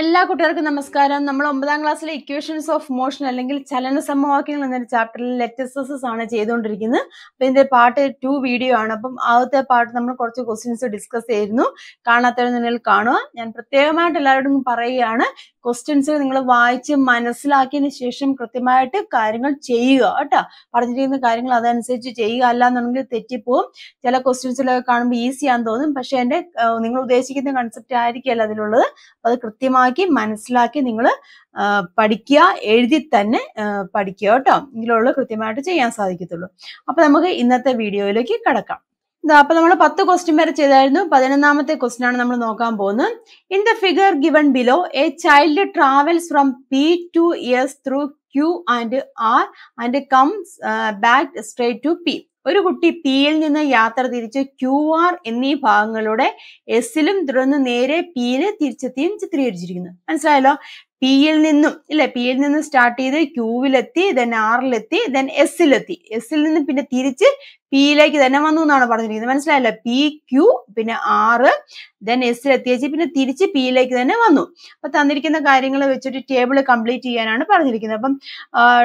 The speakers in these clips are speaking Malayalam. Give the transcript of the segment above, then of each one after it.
എല്ലാ കുട്ടികൾക്കും നമസ്കാരം നമ്മൾ ഒമ്പതാം ക്ലാസ്സിലെ ഇക്വേഷൻസ് ഓഫ് മോഷൻ അല്ലെങ്കിൽ ചലന സമവാക്യങ്ങൾ എന്നൊരു ചാപ്റ്ററിൽ ലെറ്റസ്റ്റസസ് ആണ് ചെയ്തുകൊണ്ടിരിക്കുന്നത് അപ്പം ഇതിൻ്റെ പാർട്ട് ടു വീഡിയോ ആണ് അപ്പം ആദ്യത്തെ പാർട്ട് നമ്മൾ കുറച്ച് ക്വസ്റ്റ്യൻസ് ഡിസ്കസ് ചെയ്യുന്നു കാണാത്തവരെ നിങ്ങൾ കാണുക ഞാൻ പ്രത്യേകമായിട്ട് എല്ലാവരോടും പറയുകയാണ് ക്വസ്റ്റ്യൻസ് നിങ്ങൾ വായിച്ച് മനസ്സിലാക്കിയതിന് ശേഷം കൃത്യമായിട്ട് കാര്യങ്ങൾ ചെയ്യുക കേട്ടോ പറഞ്ഞിരിക്കുന്ന കാര്യങ്ങൾ അതനുസരിച്ച് ചെയ്യുക അല്ലാന്നുണ്ടെങ്കിൽ തെറ്റിപ്പോവും ചില ക്വസ്റ്റ്യൻസിലൊക്കെ കാണുമ്പോൾ ഈസിയാന്ന് തോന്നും പക്ഷെ എൻ്റെ നിങ്ങൾ ഉദ്ദേശിക്കുന്ന കൺസെപ്റ്റ് ആയിരിക്കുമല്ല അതിലുള്ളത് അത് കൃത്യമാക്കി മനസ്സിലാക്കി നിങ്ങൾ പഠിക്കുക എഴുതി തന്നെ പഠിക്കുക കേട്ടോ ഇതിലുള്ള കൃത്യമായിട്ട് ചെയ്യാൻ സാധിക്കത്തുള്ളൂ അപ്പൊ നമുക്ക് ഇന്നത്തെ വീഡിയോയിലേക്ക് കടക്കാം അപ്പോൾ നമ്മൾ പത്ത് ക്വസ്റ്റ്യൻ വരെ ചെയ്തായിരുന്നു പതിനൊന്നാമത്തെ ക്വസ്റ്റ്യൻ ആണ് നമ്മൾ നോക്കാൻ പോകുന്നത് in the figure given below a child travels from P to S through Q and R and comes back straight to P ഒരു കുട്ടി പിയിൽ നിന്ന് യാത്ര തിരിച്ച് ക്യു ആർ എന്നീ ഭാഗങ്ങളുടെ എസിലും തുടർന്ന് നേരെ പിയിൽ തിരിച്ചെത്തിയും ചിത്രീകരിച്ചിരിക്കുന്നു മനസ്സിലായല്ലോ യിൽ നിന്നും ഇല്ലെ പിയിൽ നിന്നും സ്റ്റാർട്ട് ചെയ്ത് ക്യൂവിലെത്തി ദെൻ ആറിലെത്തി ദെൻ എസിലെത്തി എസിൽ നിന്ന് പിന്നെ തിരിച്ച് പിയിലേക്ക് തന്നെ വന്നു എന്നാണ് പറഞ്ഞിരിക്കുന്നത് മനസ്സിലായില്ല പി ക്യു പിന്നെ ആറ് ദെൻ എസിലെത്തിയേച്ച് പിന്നെ തിരിച്ച് പിയിലേക്ക് തന്നെ വന്നു അപ്പൊ തന്നിരിക്കുന്ന കാര്യങ്ങൾ വെച്ചിട്ട് ടേബിൾ കംപ്ലീറ്റ് ചെയ്യാനാണ് പറഞ്ഞിരിക്കുന്നത് അപ്പം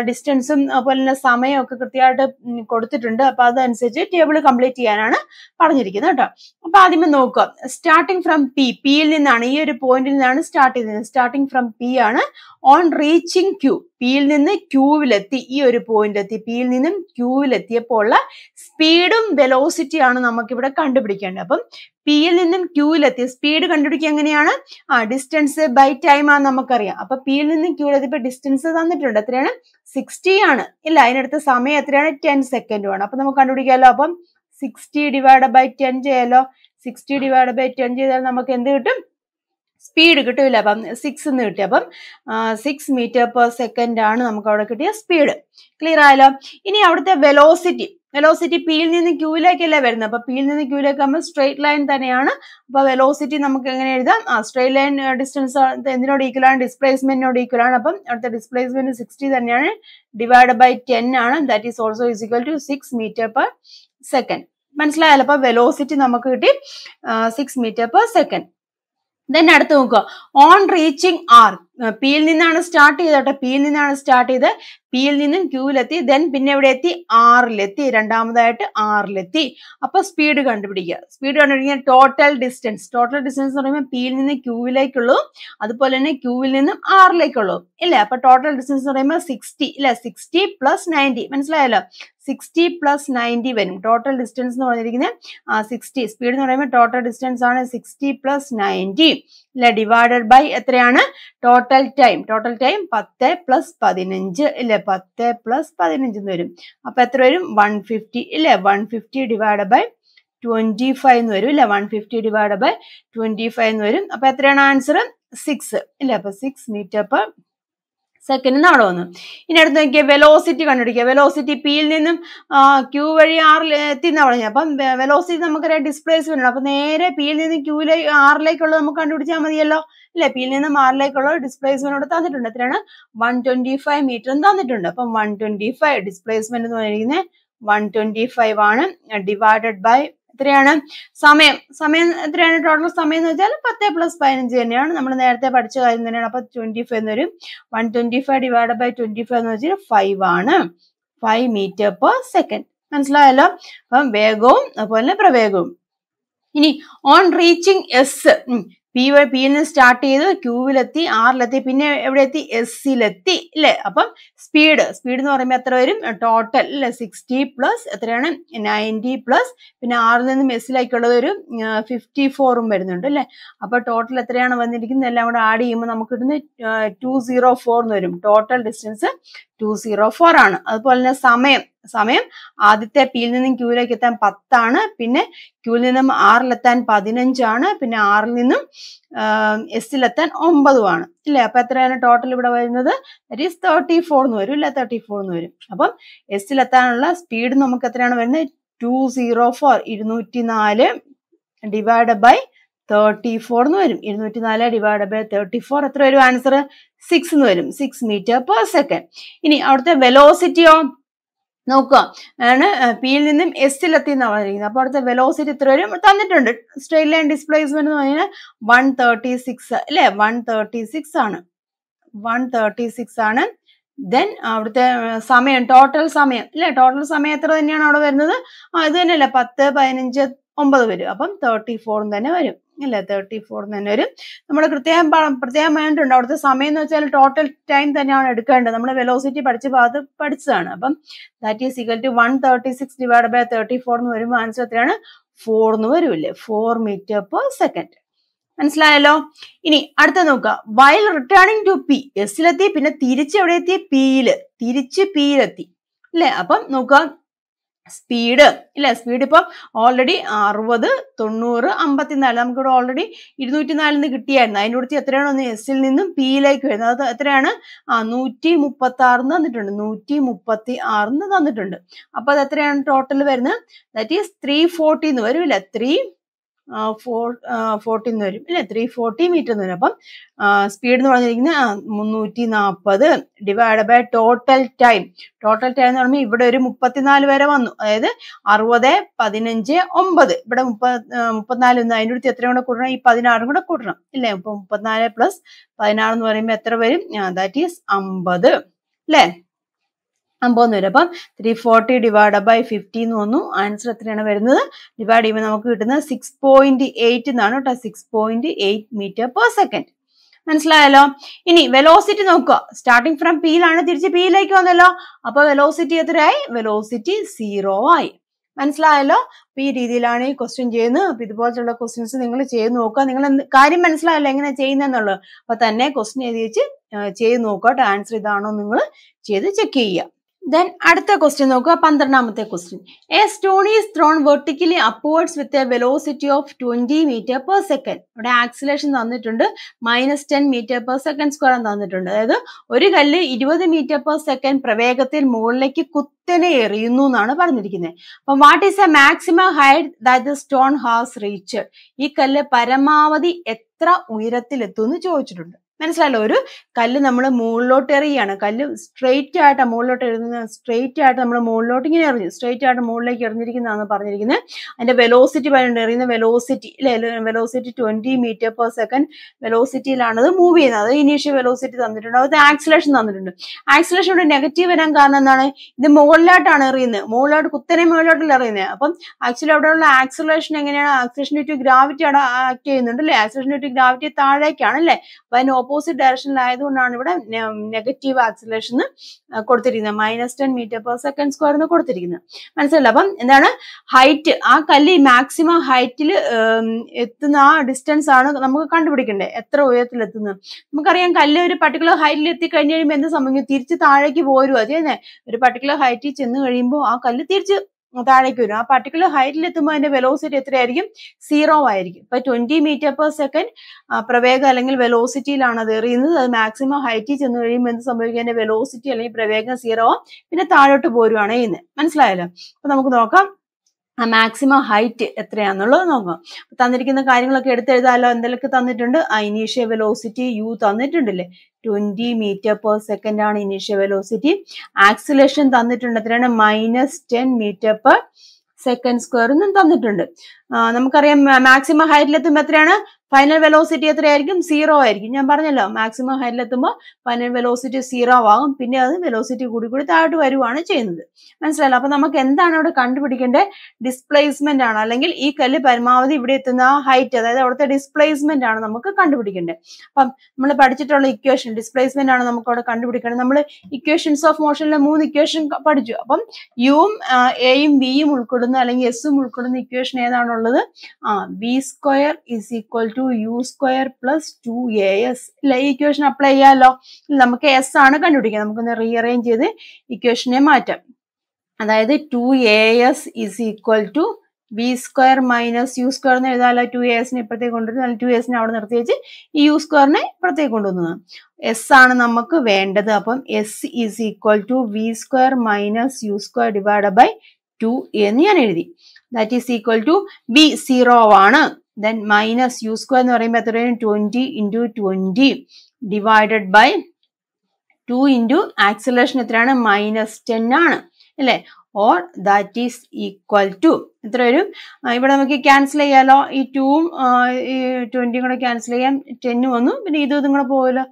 ഡിസ്റ്റൻസും അതുപോലെ തന്നെ സമയമൊക്കെ കൃത്യമായിട്ട് കൊടുത്തിട്ടുണ്ട് അപ്പൊ അതനുസരിച്ച് ടേബിൾ കംപ്ലീറ്റ് ചെയ്യാനാണ് പറഞ്ഞിരിക്കുന്നത് കേട്ടോ അപ്പൊ ആദ്യമേ നോക്കുക സ്റ്റാർട്ടിംഗ് ഫ്രം പി പിയിൽ നിന്നാണ് ഈ ഒരു പോയിന്റിൽ നിന്നാണ് സ്റ്റാർട്ട് ചെയ്തത് സ്റ്റാർട്ടിംഗ് ഫ്രം പി ആണ് ഓൺ റീച്ചിങ് ക്യൂ പിയിൽ നിന്ന് ക്യൂവിലെത്തി ഈ ഒരു പോയിന്റ് എത്തി പിയിൽ നിന്നും ക്യൂവിലെത്തിയപ്പോൾ ഉള്ള സ്പീഡും വെലോസിറ്റിയാണ് നമുക്കിവിടെ കണ്ടുപിടിക്കേണ്ടത് അപ്പം പിയിൽ നിന്നും ക്യൂവിലെത്തി സ്പീഡ് കണ്ടുപിടിക്കുക എങ്ങനെയാണ് ആ ഡിസ്റ്റൻസ് ബൈ ടൈം ആണ് നമുക്കറിയാം അപ്പൊ പിയിൽ നിന്നും ക്യൂവിലെത്തിയപ്പോൾ ഡിസ്റ്റൻസ് തന്നിട്ടുണ്ട് എത്രയാണ് സിക്സ്റ്റി ആണ് ഇല്ല അതിനടുത്ത് സമയം എത്രയാണ് ടെൻ സെക്കൻഡും ആണ് അപ്പൊ നമുക്ക് കണ്ടുപിടിക്കാമല്ലോ അപ്പം സിക്സ്റ്റി ഡിവൈഡ് ബൈ ടെൻ ചെയ്യാലോ സിക്സ്റ്റി ഡിവൈഡ് ബൈ ടെൻ ചെയ്താൽ നമുക്ക് എന്ത് കിട്ടും സ്പീഡ് കിട്ടൂല അപ്പം സിക്സ് എന്ന് കിട്ടി അപ്പം സിക്സ് മീറ്റർ പെർ സെക്കൻഡ് ആണ് നമുക്ക് അവിടെ കിട്ടിയ സ്പീഡ് ക്ലിയർ ആയല്ലോ ഇനി അവിടുത്തെ വെലോസിറ്റി വെലോസിറ്റി പിയിൽ നിന്ന് ക്യൂവിലേക്കല്ലേ വരുന്നത് അപ്പൊ പിയിൽ നിന്ന് ക്യൂവിലേക്ക് നമ്മൾ സ്ട്രെയിറ്റ് ലൈൻ തന്നെയാണ് അപ്പൊ വെലോസിറ്റി നമുക്ക് എങ്ങനെ എഴുതാം ആ സ്ട്രെയിറ്റ് ലൈൻ ഡിസ്റ്റൻസ് എന്തിനോട് ആണ് ഡിസ്പ്ലേസ്മെന്റിനോട് ആണ് അപ്പം അവിടുത്തെ ഡിസ്പ്ലേസ്മെന്റ് സിക്സ്റ്റി തന്നെയാണ് ഡിവൈഡ് ബൈ ടെൻ ആണ് that is also is equal to six metre per second മനസ്സിലായാലോ അപ്പൊ വെലോസിറ്റി നമുക്ക് കിട്ടി six metre per second then അടുത്ത് നോക്കുക ഓൺ റീച്ചിങ് ആർക്ക് പിയിൽ നിന്നാണ് സ്റ്റാർട്ട് കേട്ടോ പിയിൽ നിന്നാണ് സ്റ്റാർട്ട് ചെയ്ത് പിയിൽ നിന്നും ക്യൂവിലെത്തി ദെൻ പിന്നെ എവിടെ എത്തി ആറിലെത്തി രണ്ടാമതായിട്ട് ആറിലെത്തി അപ്പൊ സ്പീഡ് കണ്ടുപിടിക്കുക സ്പീഡ് കണ്ടുപിടിക്കുക ടോട്ടൽ ഡിസ്റ്റൻസ് ടോട്ടൽ ഡിസ്റ്റൻസ് എന്ന് പറയുമ്പോൾ പിയിൽ നിന്ന് ക്യൂവിലേക്കുള്ളൂ അതുപോലെ തന്നെ ക്യൂവിൽ നിന്നും ആറിലേക്കുള്ളൂ ഇല്ലേ അപ്പൊ ടോട്ടൽ ഡിസ്റ്റൻസ് എന്ന് പറയുമ്പോൾ സിക്സ്റ്റി ഇല്ല സിക്സ്റ്റി പ്ലസ് നയൻറ്റി മനസ്സിലായല്ലോ സിക്സ്റ്റി പ്ലസ് നയൻറ്റി വരും ടോട്ടൽ ഡിസ്റ്റൻസ് എന്ന് പറഞ്ഞിരിക്കുന്നത് സിക്സ്റ്റി സ്പീഡ് എന്ന് പറയുമ്പോൾ ടോട്ടൽ ഡിസ്റ്റൻസ് ആണ് സിക്സ്റ്റി പ്ലസ് നയൻറ്റി അല്ലെ ഡിവൈഡഡ് ബൈ എത്രയാണ് ടോട്ടൽ ടൈം ടോട്ടൽ ടൈം പത്ത് പ്ലസ് പതിനഞ്ച് ഇല്ലേ പത്ത് പ്ലസ് പതിനഞ്ച് എന്ന് വരും അപ്പൊ എത്ര വരും വൺ ഫിഫ്റ്റി ഇല്ലേ one fifty divide by twenty five എന്ന് വരും ഇല്ല one fifty divide by twenty five എന്ന് വരും അപ്പൊ എത്രയാണ് ആൻസർ സിക്സ് ഇല്ലേ അപ്പൊ സിക്സ് മീറ്റർ പെർ സെക്കൻഡ് നമ്മൾ വന്നു ഇനി അടുത്ത് നോക്കിയാൽ വെലോസിറ്റി കണ്ടുപിടിക്കുക വെലോസിറ്റി പിയിൽ നിന്നും ക്യൂ വഴി ആറിൽ എത്തിയെന്നാണ് പറഞ്ഞത് അപ്പം വെലോസിറ്റി നമുക്കറിയാം ഡിസ്പ്ലേസ്മെന്റ് ഉണ്ട് അപ്പം നേരെ പിയിൽ നിന്ന് ക്യൂലെ ആറിലേക്കുള്ളത് നമുക്ക് കണ്ടുപിടിച്ചാൽ മതിയല്ലോ അല്ലെ പിയിൽ നിന്നും ആറിലേക്കുള്ള ഡിസ്പ്ലേസ്മെന്റ് ഇവിടെ തന്നിട്ടുണ്ട് എത്രയാണ് വൺ ട്വന്റി ഫൈവ് മീറ്ററും തന്നിട്ടുണ്ട് അപ്പം വൺ ട്വന്റി ഫൈവ് ഡിസ്പ്ലേസ്മെന്റ് എന്ന് പറഞ്ഞിരിക്കുന്നത് വൺ ട്വന്റി ഫൈവ് ആണ് ഡിവൈഡഡ് ബൈ എത്രയാണ് സമയം സമയം എത്രയാണ് ടോട്ടൽ സമയം എന്ന് വെച്ചാൽ പത്ത് പ്ലസ് പതിനഞ്ച് തന്നെയാണ് നമ്മൾ നേരത്തെ പഠിച്ച കാര്യം തന്നെയാണ് അപ്പൊ ട്വന്റി ഫൈവ് എന്ന് വരും one twenty five divide by twenty five എന്ന് വെച്ചാൽ ഫൈവ് ആണ് ഫൈവ് മീറ്റർ പെർ സെക്കൻഡ് മനസ്സിലായല്ലോ അപ്പം വേഗവും അതുപോലെ തന്നെ പ്രവേഗവും ഇനി on reaching S P Y P നിന്ന് സ്റ്റാർട്ട് ചെയ്ത് ക്യൂവിലെത്തി ആറിലെത്തി പിന്നെ എവിടെ എത്തി എസ്സിലെത്തി അല്ലേ അപ്പം സ്പീഡ് സ്പീഡ് എന്ന് പറയുമ്പോൾ എത്ര വരും ടോട്ടൽ അല്ലെ സിക്സ്റ്റി പ്ലസ് എത്രയാണ് നയൻറ്റി പ്ലസ് പിന്നെ ആറിൽ നിന്നും എസ്സിലേക്കുള്ളത് ഒരു ഫിഫ്റ്റി ഫോറും വരുന്നുണ്ട് അല്ലേ അപ്പൊ ടോട്ടൽ എത്രയാണ് വന്നിരിക്കുന്നത് എല്ലാം കൂടെ ആഡ് ചെയ്യുമ്പോൾ നമുക്ക് ഇടുന്ന ടു സീറോ ഫോർ എന്ന് വരും total distance two zero four ആണ് അതുപോലെ തന്നെ സമയം സമയം ആദ്യത്തെ പിയിൽ നിന്നും ക്യൂവിലേക്ക് എത്താൻ പത്താണ് പിന്നെ ക്യൂവിൽ നിന്നും ആറിലെത്താൻ പതിനഞ്ചാണ് പിന്നെ ആറിൽ നിന്നും ഒമ്പതും ആണ് ഇല്ലേ അപ്പൊ എത്രയാണ് ടോട്ടൽ ഇവിടെ വരുന്നത് ദറ്റ് ഈസ് തേർട്ടി ഫോർ എന്ന് വരും ഇല്ല തേർട്ടി ഫോർ എന്ന് വരും അപ്പം എസിലെത്താനുള്ള സ്പീഡ് നമുക്ക് എത്രയാണ് വരുന്നത് ടു സീറോ ഫോർ ഇരുന്നൂറ്റി നാല് ഡിവൈഡ് ബൈ തേർട്ടി ഫോർ എന്ന് വരും ഇരുന്നൂറ്റി നാല് ഡിവൈഡ് ബൈ തേർട്ടി ഫോർ എത്ര വരും ആൻസർ സിക്സ് എന്ന് വരും സിക്സ് മീറ്റർ പെർ സെക്കൻഡ് ഇനി അവിടുത്തെ വെലോസിറ്റിയോ നോക്കുക ആണ് പിയിൽ നിന്നും എസ്സിൽ എത്തി എന്നാണ് പറഞ്ഞിരിക്കുന്നത് അപ്പോൾ അവിടുത്തെ വെലോസിറ്റി ഇത്ര വരും തന്നിട്ടുണ്ട് സ്ട്രെയിറ്റ് ലൈൻ ഡിസ്പ്ലേസ്മെന്റ് എന്ന് പറഞ്ഞാൽ വൺ തേർട്ടി സിക്സ് അല്ലെ വൺ തേർട്ടി സിക്സ് ആണ് വൺ തേർട്ടി സിക്സ് ആണ് ദെൻ അവിടുത്തെ സമയം ടോട്ടൽ സമയം അല്ലെ ടോട്ടൽ സമയം എത്ര തന്നെയാണ് അവിടെ വരുന്നത് ആ ഇത് തന്നെയല്ലേ പത്ത് പതിനഞ്ച് ഒമ്പത് വരും അപ്പം തേർട്ടി ഫോറും തന്നെ വരും അല്ലേ തേർട്ടി ഫോർ തന്നെ ഒരു നമ്മൾ കൃത്യം പ്രത്യേകം വേണ്ടിട്ടുണ്ട് അവിടുത്തെ സമയം എന്ന് വെച്ചാൽ ടോട്ടൽ ടൈം തന്നെയാണ് എടുക്കേണ്ടത് നമ്മൾ വെലോസിറ്റി പഠിച്ച ഭാഗത്ത് പഠിച്ചതാണ് അപ്പം that is equal to one thirty six divide by thirty four എന്ന് വരുമ്പോൾ ആൻസർ എത്രയാണ് ഫോർ എന്ന് വരുമല്ലേ ഫോർ മീറ്റർ പെർ സെക്കൻഡ് മനസ്സിലായല്ലോ ഇനി അടുത്ത നോക്കുക വയൽ റിട്ടേണിങ് ടു പി എസിലെത്തി പിന്നെ തിരിച്ച് എവിടെ എത്തി പിയിൽ തിരിച്ച് പിയിലെത്തി അല്ലെ അപ്പം നോക്കുക സ്പീഡ് ഇല്ല സ്പീഡ് ഇപ്പം ഓൾറെഡി അറുപത് തൊണ്ണൂറ് അമ്പത്തിനാല് നമുക്കിവിടെ ഓൾറെഡി ഇരുന്നൂറ്റി നാലിൽ നിന്ന് കിട്ടിയായിരുന്നു അതിൻ്റെ അടുത്ത് എത്രയാണ് ഒന്ന് എസിൽ നിന്നും പിയിലേക്ക് വരുന്നത് അത് എത്രയാണ് ആ നൂറ്റി മുപ്പത്തി ആറിന് തന്നിട്ടുണ്ട് നൂറ്റി മുപ്പത്തി ആറിന് തന്നിട്ടുണ്ട് അപ്പൊ അത് എത്രയാണ് ടോട്ടൽ വരുന്നത് ദാറ്റ് ഈസ് ത്രീ ഫോർട്ടി എന്ന് വരും ഇല്ല ത്രീ ഫോർ ഫോർട്ടിൽ നിന്ന് വരും അല്ലെ ത്രീ ഫോർട്ടി മീറ്റർ എന്ന് വരും അപ്പം സ്പീഡ് എന്ന് പറഞ്ഞിരിക്കുന്നത് മുന്നൂറ്റി നാൽപ്പത് divide by total time total time എന്ന് പറയുമ്പോൾ ഇവിടെ ഒരു മുപ്പത്തിനാല് വരെ വന്നു അതായത് അറുപത് പതിനഞ്ച് ഒമ്പത് ഇവിടെ മുപ്പത് മുപ്പത്തിനാല് ഒന്ന് അതിൻ്റെ അടുത്ത് എത്രയും കൂടെ കൂട്ടണം ഈ പതിനാറും കൂടെ കൂട്ടണം ഇല്ലേ ഇപ്പം മുപ്പത്തിനാല് പ്ലസ് പതിനാറ് എന്ന് പറയുമ്പോൾ എത്ര വരും ദാറ്റ് ഈസ് അമ്പത് അല്ലേ അമ്പതെന്ന് വരും അപ്പം three forty divide by fifty എന്ന് വന്നു ആൻസർ എത്രയാണ് വരുന്നത് ഡിവൈഡ് ചെയ്യുമ്പോൾ നമുക്ക് കിട്ടുന്നത് സിക്സ് പോയിന്റ് എയ്റ്റ് എന്നാണ് കേട്ടോ six point eight metre per second മനസ്സിലായല്ലോ ഇനി വെലോസിറ്റി നോക്കുക സ്റ്റാർട്ടിങ് ഫ്രം പിയിലാണ് തിരിച്ച് പിയിലേക്ക് വന്നല്ലോ അപ്പൊ വെലോസിറ്റി എത്രയായി വെലോസിറ്റി സീറോ ആയി മനസ്സിലായല്ലോ അപ്പൊ ഈ രീതിയിലാണ് ഈ ക്വസ്റ്റ്യൻ ചെയ്യുന്നത് അപ്പൊ ഇതുപോലത്തെയുള്ള ക്വസ്റ്റ്യൻസ് നിങ്ങൾ ചെയ്ത് നോക്കുക നിങ്ങൾ കാര്യം മനസ്സിലായല്ലോ എങ്ങനെ ചെയ്യുന്നതെന്നുള്ളത് അപ്പൊ തന്നെ ക്വസ്റ്റ്യൻ എഴുതി വെച്ച് ചെയ്ത് നോക്കുക ആൻസർ ഇതാണോ നിങ്ങൾ ചെയ്ത് ചെക്ക് ചെയ്യുക ദെൻ അടുത്ത ക്വസ്റ്റ്യൻ നോക്കുക പന്ത്രണ്ടാമത്തെ question a stone is thrown vertically upwards with a velocity of twenty metre per second ഇവിടെ ആക്സിലേഷൻ തന്നിട്ടുണ്ട് minus ten metre per second square തന്നിട്ടുണ്ട് അതായത് ഒരു കല്ല് ഇരുപത് മീറ്റർ പെർ സെക്കൻഡ് പ്രവേഗത്തിൽ മുകളിലേക്ക് കുത്തനെ എറിയുന്നു എന്നാണ് പറഞ്ഞിരിക്കുന്നത് അപ്പൊ what is a maximum height that the stone has reach ഈ കല്ല് പരമാവധി എത്ര ഉയരത്തിലെത്തുമെന്ന് ചോദിച്ചിട്ടുണ്ട് മനസ്സിലായല്ലോ ഒരു കല്ല് നമ്മൾ മുകളിലോട്ട് എറിയുകയാണ് കല്ല് സ്ട്രെയിറ്റ് ആയിട്ട് മുകളിലോട്ട് എറിയുന്ന സ്ട്രെയിറ്റ് ആയിട്ട് നമ്മൾ മുകളിലോട്ട് ഇങ്ങനെ എറിഞ്ഞു സ്ട്രെയിറ്റ് ആയിട്ട് മുകളിലേക്ക് എറിഞ്ഞിരിക്കുന്നതാണ് പറഞ്ഞിരിക്കുന്നത് അതിന്റെ വെലോസിറ്റി പറയുന്നത് എറിയുന്ന വെലോസിറ്റി അല്ലെ velocity twenty metre per second അത് മൂവ് ചെയ്യുന്നത് ഇനീഷ്യൽ വെലോസിറ്റി തന്നിട്ടുണ്ട് അത് ആക്സിലേഷൻ തന്നിട്ടുണ്ട് ആക്സിലേഷൻ ഇവിടെ നെഗറ്റീവ് വരാൻ കാരണം എന്താണ് ഇത് മുകളിലോട്ടാണ് എറിയുന്നത് മുകളിലോട്ട് കുത്തനെ മുകളിലോട്ടല്ല എറിയുന്നത് അപ്പം ആക്ച്വലി അവിടെയുള്ള ആക്സിലേഷൻ എങ്ങനെയാണ് ആക്സിലേഷൻ ടു ഗ്രാവിറ്റി അവിടെ ആക്ട് ചെയ്യുന്നുണ്ട് അല്ലേ ആക്സിലേഷൻ ടു ഗ്രാവിറ്റി താഴേക്കാണ് അല്ലേ അപ്പം അതിന് ഓപ്പോസിറ്റ് ഡയറക്ഷനിലായതുകൊണ്ടാണ് ഇവിടെ നെഗറ്റീവ് ആക്സിലേഷൻ കൊടുത്തിരിക്കുന്നത് minus ten metre per second square എന്ന് കൊടുത്തിരിക്കുന്നത് മനസ്സിലല്ലോ അപ്പം എന്താണ് ഹൈറ്റ് ആ കല്ല് മാക്സിമം ഹൈറ്റിൽ എത്തുന്ന ആ ഡിസ്റ്റൻസ് ആണ് നമുക്ക് കണ്ടുപിടിക്കേണ്ടത് എത്ര ഉയരത്തിൽ എത്തുന്നത് നമുക്കറിയാം കല്ല് ഒരു പർട്ടിക്കുലർ ഹൈറ്റിൽ എത്തി കഴിഞ്ഞ് കഴിയുമ്പോൾ എന്ത് സംഭവിക്കും തിരിച്ച് താഴേക്ക് പോരുക അതെ ഒരു പർട്ടിക്കുലർ ഹൈറ്റിൽ ചെന്ന് കഴിയുമ്പോൾ ആ കല്ല് തിരിച്ച് താഴേക്ക് വരും ആ പർട്ടിക്കുലർ ഹൈറ്റിൽ എത്തുമ്പോൾ അതിന്റെ വെലോസിറ്റി എത്രയായിരിക്കും സീറോ ആയിരിക്കും ഇപ്പൊ ട്വന്റി മീറ്റർ പെർ സെക്കൻഡ് പ്രവേഗം അല്ലെങ്കിൽ വെലോസിറ്റിയിലാണ് അത് എറിയുന്നത് അത് മാക്സിമം ഹൈറ്റിൽ ചെന്ന് കഴിയുമ്പോൾ എന്ത് സംഭവിക്കും അതിന്റെ വെലോസിറ്റി അല്ലെങ്കിൽ പ്രവേഗം സീറോ പിന്നെ താഴോട്ട് പോരുവാണ് ഇന്ന് മനസ്സിലായല്ലോ അപ്പൊ നമുക്ക് നോക്കാം മാക്സിമം ഹൈറ്റ് എത്രയാണെന്നുള്ളത് നോക്കാം തന്നിരിക്കുന്ന കാര്യങ്ങളൊക്കെ എടുത്തെഴുതാമല്ലോ എന്തെങ്കിലുമൊക്കെ തന്നിട്ടുണ്ട് ആ ഇനീഷ്യ വെലോസിറ്റി യു തന്നിട്ടുണ്ടല്ലേ ട്വന്റി മീറ്റർ പെർ സെക്കൻഡ് ആണ് ഇനീഷ്യ വെലോസിറ്റി ആക്സിലേഷൻ തന്നിട്ടുണ്ട് എത്രയാണ് minus ten metre per second square എന്നും തന്നിട്ടുണ്ട് നമുക്കറിയാം മാക്സിമം ഹൈറ്റിലെത്തുമ്പോൾ എത്രയാണ് ഫൈനൽ വെലോസിറ്റി എത്രയായിരിക്കും സീറോ ആയിരിക്കും ഞാൻ പറഞ്ഞല്ലോ മാക്സിമം ഹൈറ്റിൽ എത്തുമ്പോൾ ഫൈനൽ വെലോസിറ്റി സീറോ ആകും പിന്നെ അത് വെലോസിറ്റി കൂടി കൂടി താഴോട്ട് വരുവാണ് ചെയ്യുന്നത് മനസ്സിലായല്ലോ അപ്പൊ നമുക്ക് എന്താണ് അവിടെ കണ്ടുപിടിക്കേണ്ടത് ഡിസ്പ്ലേസ്മെന്റ് ആണ് അല്ലെങ്കിൽ ഈ കല്ല് പരമാവധി ഇവിടെ എത്തുന്ന ഹൈറ്റ് അതായത് അവിടുത്തെ ഡിസ്പ്ലേസ്മെന്റ് ആണ് നമുക്ക് കണ്ടുപിടിക്കേണ്ടത് അപ്പം നമ്മൾ പഠിച്ചിട്ടുള്ള ഇക്വേഷൻ ഡിസ്പ്ലേസ്മെന്റ് ആണ് നമുക്ക് അവിടെ കണ്ടുപിടിക്കേണ്ടത് നമ്മൾ ഇക്വേഷൻസ് ഓഫ് മോഷനിലെ മൂന്ന് ഇക്വേഷൻ പഠിച്ചു അപ്പം യുവും എയും ബിയും ഉൾക്കൊള്ളുന്ന അല്ലെങ്കിൽ എസും ഉൾക്കൊള്ളുന്ന ഇക്വേഷൻ ഏതാണുള്ളത് ആ v square is equal to u square plus two a s അല്ല ഈ ഇക്വേഷൻ അപ്ലൈ ചെയ്യാമല്ലോ നമുക്ക് എസ് ആണ് കണ്ടുപിടിക്കുക നമുക്കൊന്ന് റീഅറേഞ്ച് ചെയ്ത് ഇക്വേഷനെ മാറ്റാം അതായത് two a s is equal to v square minus u square എന്ന് എഴുതാമല്ലോ ടു എ എസിനെ ഇപ്പോഴത്തേക്ക് കൊണ്ടുവരുന്നത് അല്ലെങ്കിൽ ടു എസിനെ അവിടെ നിർത്തി വെച്ച് ഈ യു സ്ക്വയറിനെ ഇപ്പുറത്തേക്ക് കൊണ്ടുവന്നത് എസ് ആണ് നമുക്ക് വേണ്ടത് അപ്പം s is equal to v square minus u square divide by two എന്ന് ഞാൻ എഴുതി that is equal to v zero ആണ് ദെൻ മൈനസ് യു സ്ക്വയർ എന്ന് പറയുമ്പോൾ എത്രയും twenty into twenty divided by two into acceleration എത്രയാണ് മൈനസ് ടെൻ ആണ് അല്ലേ or that is equal to എത്ര വരും ഇവിടെ നമുക്ക് ക്യാൻസൽ ചെയ്യാലോ ഈ ടൂവും ഈ ട്വന്റിയും കൂടെ ക്യാൻസൽ ചെയ്യാം ടെന്നും വന്നു പിന്നെ ഇതും ഇതും കൂടെ പോകുമല്ലോ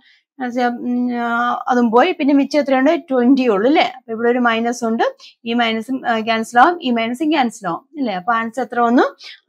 അതും പോയി പിന്നെ മിച്ചം എത്രയുണ്ട് ട്വന്റി ഉള്ളു അല്ലെ അപ്പൊ ഇവിടെ ഒരു മൈനസ് ഉണ്ട് ഈ മൈനസും ക്യാൻസൽ ആവും ഈ മൈനസും ക്യാൻസൽ ആവും അല്ലെ അപ്പൊ ആൻസർ എത്ര വന്നു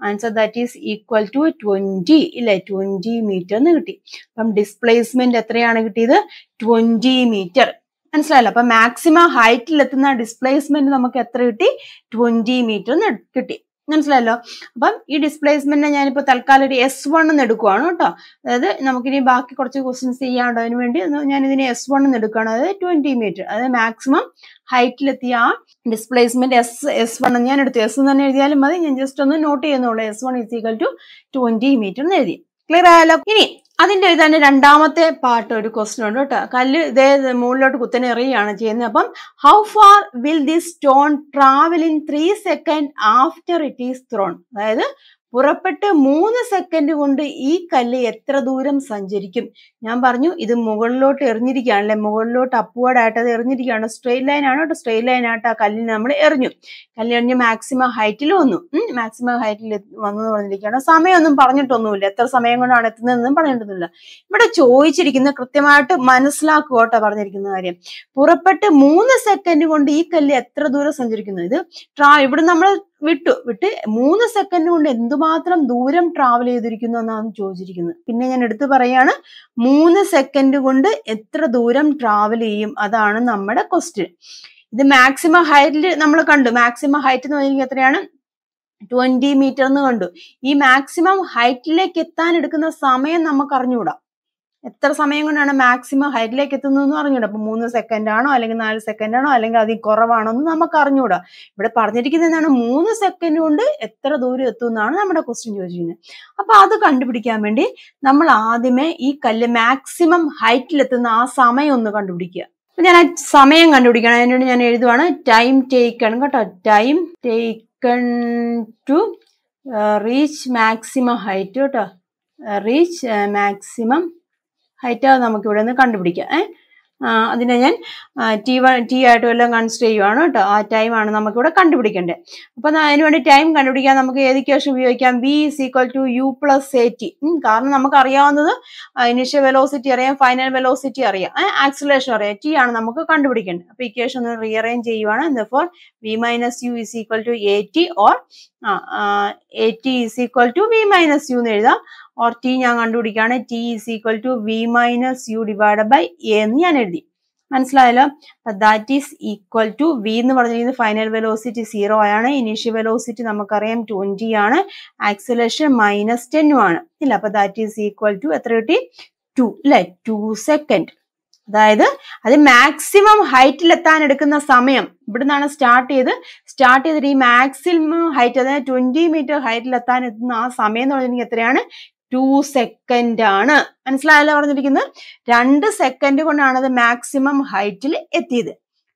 answer that is equal to twenty ഇല്ലേ ട്വന്റി മീറ്റർ എന്ന് കിട്ടി അപ്പം ഡിസ്പ്ലേസ്മെന്റ് എത്രയാണ് കിട്ടിയത് ട്വന്റി മീറ്റർ മനസ്സിലായല്ലോ അപ്പൊ മാക്സിമം ഹൈറ്റിൽ എത്തുന്ന ഡിസ്പ്ലേസ്മെന്റ് നമുക്ക് എത്ര കിട്ടി ട്വന്റി മീറ്റർ കിട്ടി മനസ്സിലായല്ലോ അപ്പം ഈ ഡിസ്പ്ലേസ്മെന്റിനെ ഞാനിപ്പോൾ തൽക്കാലം ഒരു എസ് വൺ എന്ന് എടുക്കുവാണ് കേട്ടോ അതായത് നമുക്കിനി ബാക്കി കുറച്ച് ക്വസ്റ്റ്യൻസ് ചെയ്യാണ്ട് അതിന് വേണ്ടി ഞാൻ ഇതിനെ എസ് വൺ എന്ന് എടുക്കുകയാണ് അതായത് ട്വന്റി മീറ്റർ അതായത് മാക്സിമം ഹൈറ്റിലെത്തിയ ആ ഡിസ്പ്ലേസ്മെന്റ് എസ് എസ് വൺ ഞാൻ എടുത്തു എസ് എന്ന് തന്നെ എഴുതിയാലും മതി ഞാൻ ജസ്റ്റ് ഒന്ന് നോട്ട് ചെയ്യുന്നുള്ളൂ s one is equal to twenty metre എന്ന് എഴുതി ക്ലിയർ ആയാലോ ഇനി അതിൻ്റെ തന്നെ രണ്ടാമത്തെ പാർട്ട് ഒരു ക്വസ്റ്റ്യൻ ഉണ്ട് കേട്ടോ കല്ല് ഇതേ മുകളിലോട്ട് കുത്തനെ എറിയുകയാണ് ചെയ്യുന്നത് അപ്പം how far will this stone travel in three second after it is thrown അതായത് പുറപ്പെട്ട് മൂന്ന് സെക്കൻഡ് കൊണ്ട് ഈ കല്ല് എത്ര ദൂരം സഞ്ചരിക്കും ഞാൻ പറഞ്ഞു ഇത് മുകളിലോട്ട് എറിഞ്ഞിരിക്കുകയാണ് അല്ലെ മുകളിലോട്ട് അപ്പുവാടായിട്ട് അത് എറിഞ്ഞിരിക്കുകയാണ് സ്ട്രെയിറ്റ് ലൈൻ ആണ് കേട്ടോ സ്ട്രെയിറ്റ് ലൈൻ ആയിട്ട് ആ കല്ലിനെ നമ്മൾ എറിഞ്ഞു കല്ലെറിഞ്ഞ് മാക്സിമം ഹൈറ്റിൽ വന്നു മാക്സിമം ഹൈറ്റിൽ വന്നു പറഞ്ഞിരിക്കുകയാണ് സമയമൊന്നും പറഞ്ഞിട്ടൊന്നുമില്ല എത്ര സമയം കൊണ്ടാണ് എത്തുന്നതെന്നും പറഞ്ഞിട്ടൊന്നുമില്ല ഇവിടെ ചോദിച്ചിരിക്കുന്ന കൃത്യമായിട്ട് മനസ്സിലാക്കുക കേട്ടോ പറഞ്ഞിരിക്കുന്ന കാര്യം പുറപ്പെട്ട് മൂന്ന് സെക്കൻഡ് കൊണ്ട് ഈ കല്ല് എത്ര ദൂരം സഞ്ചരിക്കുന്നു ഇത് ട്രാ ഇവിടെ നമ്മൾ വിട്ടു വിട്ട് മൂന്ന് സെക്കൻഡ് കൊണ്ട് എന്തുമാത്രം ദൂരം ട്രാവൽ ചെയ്തിരിക്കുന്നു എന്നാണ് ചോദിച്ചിരിക്കുന്നത് പിന്നെ ഞാൻ എടുത്തു പറയാണ് മൂന്ന് സെക്കൻഡ് കൊണ്ട് എത്ര ദൂരം ട്രാവൽ ചെയ്യും അതാണ് നമ്മുടെ ക്വസ്റ്റ്യൻ ഇത് മാക്സിമം ഹൈറ്റിൽ നമ്മൾ കണ്ടു മാക്സിമം ഹൈറ്റ് എന്ന് പറഞ്ഞാൽ എത്രയാണ് ട്വന്റി മീറ്റർ എന്ന് കണ്ടു ഈ മാക്സിമം ഹൈറ്റിലേക്ക് എത്താൻ എടുക്കുന്ന സമയം നമുക്ക് അറിഞ്ഞുകൂടാം എത്ര സമയം കൊണ്ടാണ് മാക്സിമം ഹൈറ്റിലേക്ക് എന്ന് അറിഞ്ഞൂടാ അപ്പൊ മൂന്ന് സെക്കൻഡ് ആണോ അല്ലെങ്കിൽ നാല് സെക്കൻഡ് ആണോ അല്ലെങ്കിൽ അതിൽ കുറവാണോ എന്ന് നമുക്ക് അറിഞ്ഞൂടാ ഇവിടെ പറഞ്ഞിരിക്കുന്നത് എന്താണ് മൂന്ന് സെക്കൻഡ് കൊണ്ട് എത്ര ദൂരം എത്തുമെന്നാണ് എന്നാണ് നമ്മുടെ ക്വസ്റ്റ്യൻ ചോദിച്ചിരിക്കുന്നത് അപ്പൊ അത് കണ്ടുപിടിക്കാൻ വേണ്ടി നമ്മൾ ആദ്യമേ ഈ കല്ല് മാക്സിമം ഹൈറ്റിലെത്തുന്ന ആ സമയം ഒന്ന് കണ്ടുപിടിക്കുക ഞാൻ ആ സമയം കണ്ടുപിടിക്കണം അതിനുവേണ്ടി ഞാൻ എഴുതുവാണ് ടൈം ടേക്കൺ കേട്ടോ time taken to reach maximum height കേട്ടോ റീച്ച് uh, മാക്സിമം ഹൈറ്റ് നമുക്ക് ഇവിടെ നിന്ന് കണ്ടുപിടിക്കാം ഏ അതിനെ ഞാൻ ടി വൺ ടി ആയിട്ട് എല്ലാം കൺസിഡർ ചെയ്യുവാണ് കേട്ടോ ആ ടൈമാണ് നമുക്കിവിടെ കണ്ടുപിടിക്കേണ്ടത് അപ്പം അതിനുവേണ്ടി ടൈം കണ്ടുപിടിക്കാൻ നമുക്ക് ഏത് ഇക്വേഷൻ ഉപയോഗിക്കാം v is equal to u plus a t കാരണം നമുക്ക് അറിയാവുന്നത് ഇനിഷ്യൽ വെലോസിറ്റി അറിയാം ഫൈനൽ വെലോസിറ്റി അറിയാം ആക്സിലേഷൻ അറിയാം ടി ആണ് നമുക്ക് കണ്ടുപിടിക്കേണ്ടത് അപ്പം ഇക്വേഷൻ ഒന്ന് റീഅറേഞ്ച് ചെയ്യുവാണ് എന്തപ്പോൾ v minus u is equal to a t or a t is equal to v minus u എന്ന് എഴുതാം ഓർ ടി ഞാൻ കണ്ടുപിടിക്കുകയാണ് t is equal to v minus u divide by a എന്ന് ഞാൻ എഴുതി മനസ്സിലായല്ലോ that is equal to v എന്ന് പറഞ്ഞിരിക്കുന്നത് ഫൈനൽ വെലോസിറ്റി സീറോ ആണ് ഇനീഷ്യൽ വെലോസിറ്റി നമുക്കറിയാം ട്വന്റി ആണ് ആക്സലേഷൻ മൈനസ് ടെന്നും ആണ് ഇല്ല അപ്പൊ ദാറ്റ് ഈസ് ഈക്വൽ ടു എത്ര കിട്ടി ടു അല്ലെ ടു സെക്കൻഡ് അതായത് അത് മാക്സിമം ഹൈറ്റിൽ എത്താൻ എടുക്കുന്ന സമയം ഇവിടെ നിന്നാണ് സ്റ്റാർട്ട് ചെയ്ത് സ്റ്റാർട്ട് ചെയ്തിട്ട് ഈ മാക്സിമം ഹൈറ്റ് അതായത് ട്വന്റി മീറ്റർ ഹൈറ്റിൽ എത്താൻ എത്തുന്ന ആ സമയം എന്ന് പറഞ്ഞിട്ടുണ്ടെങ്കിൽ എത്രയാണ് ടു സെക്കൻഡ് ആണ് മനസ്സിലായല്ലോ പറഞ്ഞിരിക്കുന്നത് രണ്ട് സെക്കൻഡ് കൊണ്ടാണ് അത് മാക്സിമം ഹൈറ്റിൽ എത്തിയത്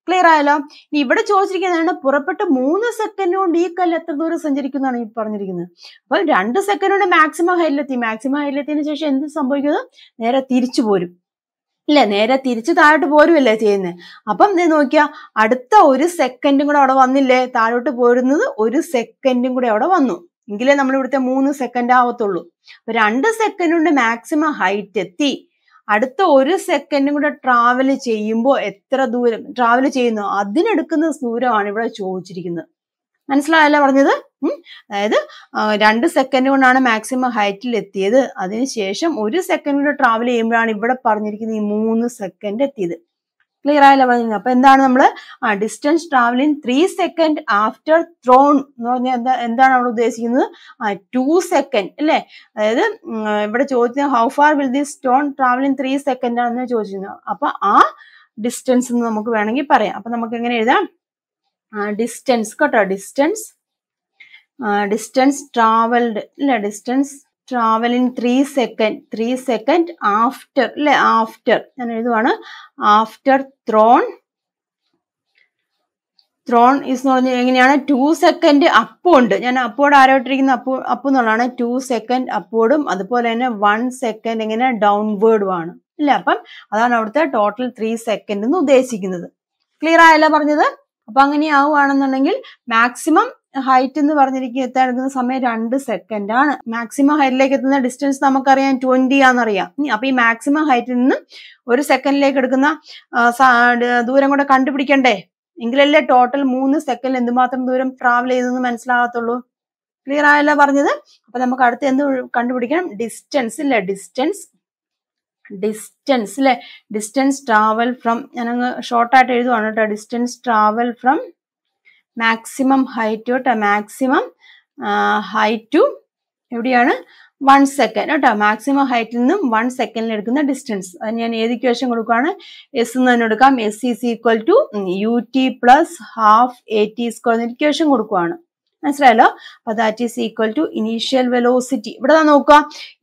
ക്ലിയർ ആയല്ലോ ഇനി ഇവിടെ ചോദിച്ചിരിക്കുന്നതാണ് പുറപ്പെട്ട് മൂന്ന് സെക്കൻഡ് കൊണ്ട് ഈ കല്ല് എത്ര ദൂരം സഞ്ചരിക്കുന്നതാണ് ഈ പറഞ്ഞിരിക്കുന്നത് അപ്പൊ രണ്ട് സെക്കൻഡ് കൊണ്ട് മാക്സിമം ഹൈറ്റിലെത്തി മാക്സിമം ഹൈറ്റിലെത്തിയതിനു ശേഷം എന്ത് സംഭവിക്കുന്നത് നേരെ തിരിച്ചു പോരും ഇല്ല നേരെ തിരിച്ച് താഴോട്ട് പോരുമല്ലേ ചെയ്യുന്നത് അപ്പം നീ നോക്കിയാ അടുത്ത ഒരു സെക്കൻഡും കൂടെ അവിടെ വന്നില്ലേ താഴോട്ട് പോരുന്നത് ഒരു സെക്കൻഡും കൂടെ അവിടെ വന്നു എങ്കിലേ നമ്മൾ ഇവിടുത്തെ മൂന്ന് സെക്കൻഡ് ആവത്തുള്ളൂ അപ്പൊ രണ്ട് സെക്കൻഡ് കൊണ്ട് മാക്സിമം ഹൈറ്റ് എത്തി അടുത്ത ഒരു സെക്കൻഡും കൂടെ ട്രാവൽ ചെയ്യുമ്പോൾ എത്ര ദൂരം ട്രാവൽ ചെയ്യുന്നു അതിനെടുക്കുന്ന ദൂരമാണ് ഇവിടെ ചോദിച്ചിരിക്കുന്നത് മനസ്സിലായല്ല പറഞ്ഞത് അതായത് രണ്ട് സെക്കൻഡ് കൊണ്ടാണ് മാക്സിമം ഹൈറ്റിൽ എത്തിയത് അതിനുശേഷം ഒരു സെക്കൻഡ് കൂടെ ട്രാവൽ ചെയ്യുമ്പോഴാണ് ഇവിടെ പറഞ്ഞിരിക്കുന്നത് ഈ മൂന്ന് സെക്കൻഡ് എത്തിയത് ക്ലിയർ ആയില്ല പറഞ്ഞത് അപ്പൊ എന്താണ് നമ്മൾ ആ distance travelling three second after thrown എന്ന് പറഞ്ഞാൽ എന്താ എന്താണ് അവിടെ ഉദ്ദേശിക്കുന്നത് ആ ടു സെക്കൻഡ് അല്ലെ അതായത് ഇവിടെ ചോദിച്ചത് how far will this stone travelling three second ആണെന്ന് ചോദിച്ചിരുന്നു അപ്പൊ ആ ഡിസ്റ്റൻസ് എന്ന് നമുക്ക് വേണമെങ്കിൽ പറയാം അപ്പൊ നമുക്ക് എങ്ങനെ എഴുതാം ഡിസ്റ്റൻസ് കേട്ടോ ഡിസ്റ്റൻസ് ഡിസ്റ്റൻസ് ട്രാവൽഡ് അല്ലെ distance travel in three second three second after അല്ലെ ആഫ്റ്റർ ഞാൻ എഴുതുവാണ് ആഫ്റ്റർ ത്രോൺ ത്രോൺ ഇസ് എന്ന് പറഞ്ഞാൽ എങ്ങനെയാണ് ടു സെക്കൻഡ് അപ്പുണ്ട് ഞാൻ അപ്പോട് ആരോട്ടിരിക്കുന്ന അപ്പോ അപ്പ് എന്നുള്ളതാണ് ടു സെക്കൻഡ് അപ്പോടും അതുപോലെ തന്നെ വൺ സെക്കൻഡ് ഇങ്ങനെ ഡൗൺവേർഡും ആണ് അല്ലേ അപ്പം അതാണ് അവിടുത്തെ ടോട്ടൽ ത്രീ സെക്കൻഡ് എന്ന് ഉദ്ദേശിക്കുന്നത് ക്ലിയർ ആയല്ലോ പറഞ്ഞത് അപ്പൊ അങ്ങനെ ആവുകയാണെന്നുണ്ടെങ്കിൽ മാക്സിമം ഹൈറ്റ് എന്ന് പറഞ്ഞിരിക്കുക എത്താൻ സമയം രണ്ട് സെക്കൻഡ് ആണ് മാക്സിമം ഹൈറ്റിലേക്ക് എത്തുന്ന ഡിസ്റ്റൻസ് നമുക്കറിയാം ട്വന്റി ആണെന്നറിയാം അപ്പൊ ഈ മാക്സിമം ഹൈറ്റിൽ നിന്ന് ഒരു സെക്കൻഡിലേക്ക് എടുക്കുന്ന ദൂരം കൂടെ കണ്ടുപിടിക്കണ്ടേ എങ്കിലല്ലേ ടോട്ടൽ മൂന്ന് സെക്കൻഡിൽ എന്തുമാത്രം ദൂരം ട്രാവൽ ചെയ്തെന്ന് മനസ്സിലാകത്തുള്ളൂ ക്ലിയർ ആയല്ലോ പറഞ്ഞത് അപ്പൊ നമുക്ക് അടുത്ത് എന്ത് കണ്ടുപിടിക്കണം ഡിസ്റ്റൻസ് ഇല്ലേ ഡിസ്റ്റൻസ് ഡിസ്റ്റൻസ് അല്ലെ ഡിസ്റ്റൻസ് ട്രാവൽ ഫ്രം ഞാനങ്ങ് ഷോർട്ടായിട്ട് എഴുതുവാണ് കേട്ടോ distance travel from maximum height കേട്ടോ മാക്സിമം ഹൈറ്റ് എവിടെയാണ് വൺ സെക്കൻഡ് കേട്ടോ മാക്സിമം ഹൈറ്റിൽ നിന്നും വൺ സെക്കൻഡിൽ എടുക്കുന്ന ഡിസ്റ്റൻസ് അത് ഞാൻ ഏത് ഇക്വേഷൻ കൊടുക്കുകയാണ് എസ് എന്ന് തന്നെ എടുക്കാം s is equal to u t plus half a t square എന്ന ഇക്വേഷൻ കൊടുക്കുകയാണ് മനസ്സിലായല്ലോ അപ്പൊ that is equal to initial velocity ഇവിടെ നോക്കുക